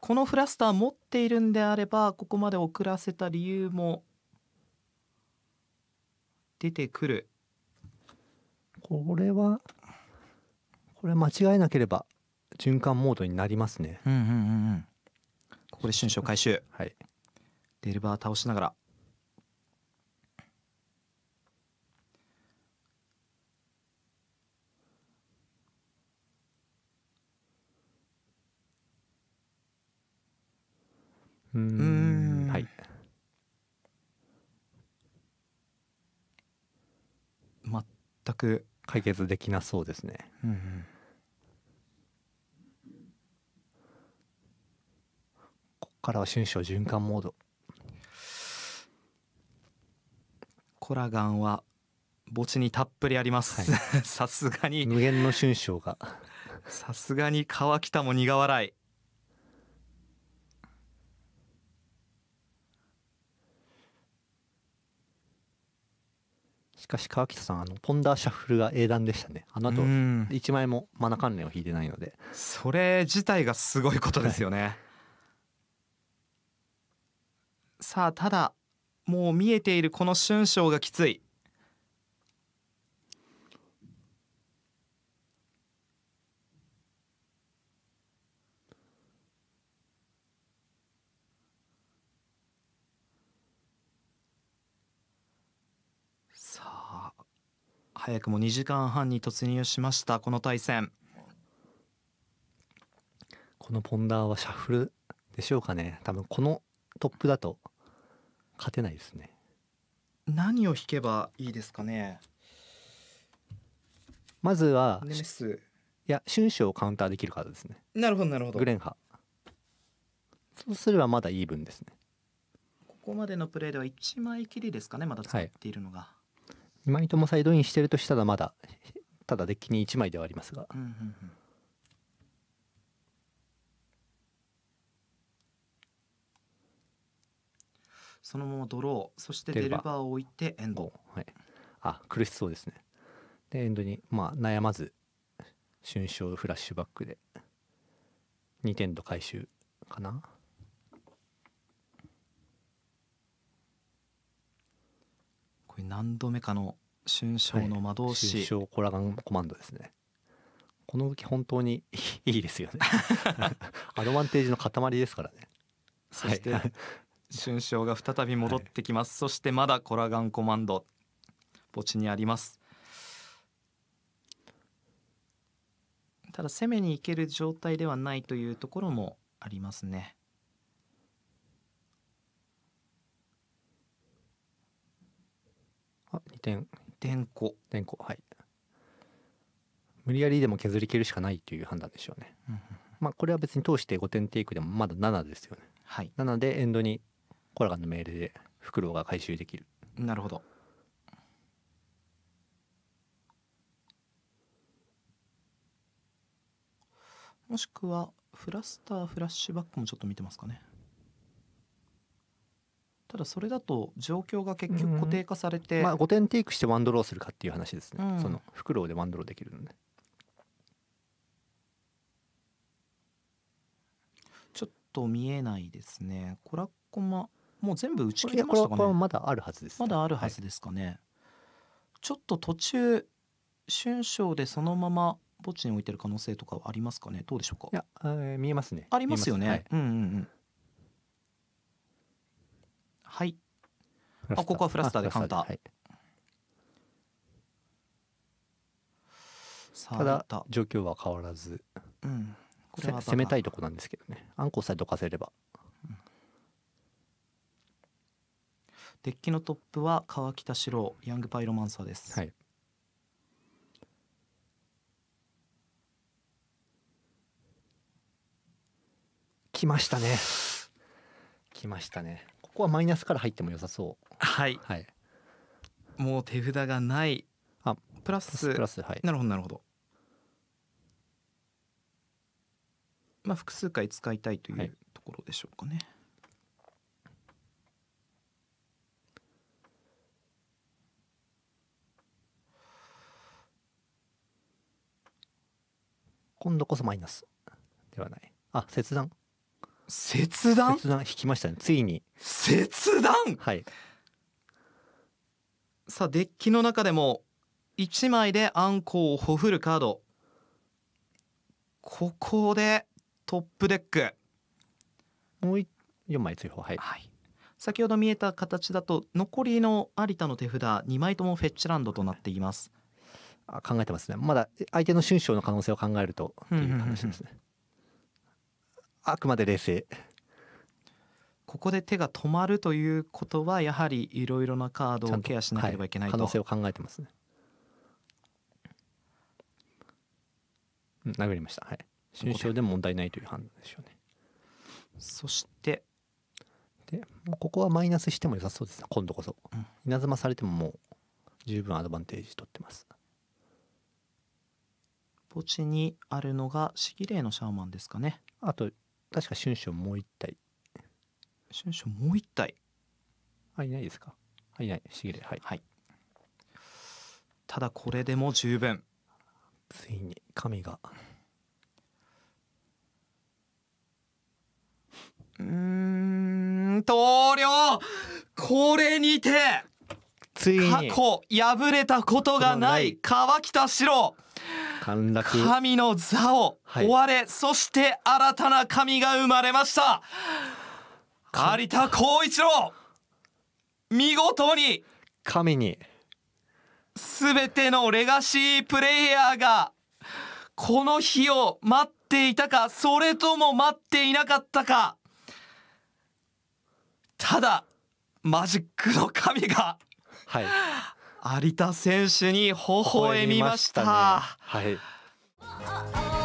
このフラスター持っているんであればここまで遅らせた理由も出てくるこれはこれ間違えなければ循環モードになりますね。うんうんうんうん。ここで瞬章回収。はい。デルバー倒しながら。うんはい全く解決できなそうですね、うん、うん、からは春章循環モードコラガンは墓地にたっぷりあります、はい、<laughs> さすがに無限の春章がさすがに川北も苦笑いしかし川北さんあのポンダーシャッフルが英断でしたねあの後一枚もマナ関連を引いてないのでそれ自体がすごいことですよね、はいさあただもう見えているこの春章がきついさあ早くも2時間半に突入しましたこの対戦このポンダーはシャッフルでしょうかね多分このトップだと勝てないですね何を引けばいいですかねまずはネメスいや春秋をカウンターできるカードですねなるほどなるほどグレンハそうすればまだイーブンですねここまでのプレーでは1枚きりですかねまだ使っているのが、はい、2枚ともサイドインしてるとしたらまだただデッキに1枚ではありますが、うんうんうんそのままドローそしてデルバーを置いてエンド、はい、あ苦しそうですねでエンドに、まあ、悩まず瞬勝フラッシュバックで2点と回収かなこれ何度目かの春章の魔導士、はい、春コラガンコマンドですねこの武器本当に <laughs> いいですよね <laughs> アドバンテージの塊ですからねそして、はい、春章が再び戻ってきます、はい、そしてまだコラガンコマンド墓地にありますただ攻めに行ける状態ではないというところもありますねあ二点点弧点弧はい無理やりでも削り切るしかないという判断でしょうね、まあこれは別に通して5点テイクでもまだ7ですよねはい、なでエンドにコラガンのールでフクロウが回収できるなるほどもしくはフラスターフラッシュバックもちょっと見てますかねただそれだと状況が結局固定化されて、うん、まあ、5点テイクしてワンドローするかっていう話ですね、うん、そのフクロウでワンドローできるのでちょっと見えないですねコラッコマもう全部打ち切りましたかねこれはまだあるはずです、ね、まだあるはずですかね、はい、ちょっと途中春章でそのまま墓地に置いてる可能性とかはありますかねどうでしょうかいや、えー、見えますねありますよね、はい、うんうんうんはいあここはフラスターでカウンター、はい、ただ状況は変わらず、うん、攻めたいとこなんですけどねあんこさえどかせればデッキのトップは川北四郎ヤングパイロマンサーです、はい、来ましたね来ましたねここはマイナスから入っても良さそうはい、はい、もう手札がないあプラスプラス、はい、なるほどなるほどまあ複数回使いたいというところでしょうかね、はい今度こそマイナスではないあ切断切断切断引きましたねついに切断はいさあデッキの中でも1枚でアンコウをほふるカードここでトップデックもう4枚追放、はい、はい、先ほど見えた形だと残りの有田の手札2枚ともフェッチランドとなっています考えてますねまだ相手の春章の可能性を考えるとっていう話ですね、あくまで冷静ここで手が止まるということはやはりいろいろなカードをケアしなければいけないと、はい、可能性を考えてますね殴りましたはい春章でも問題ないという判断でしょうねそしてでここはマイナスしても良さそうですね今度こそ、うん、稲妻されてももう十分アドバンテージ取ってます墓地にあるのがシギレイのシャーマンですかねあと確か春章もう一体春章もう一体あいないですかはいないシギレイはい、はい、ただこれでも十分ついに神がうん投了これにてついに過去敗れたことがない川北四郎陥落神の座を追われ、はい、そして新たな神が生まれました有田光一郎見事に神に全てのレガシープレイヤーがこの日を待っていたかそれとも待っていなかったかただマジックの神が、はい、有田選手に微笑みました。はい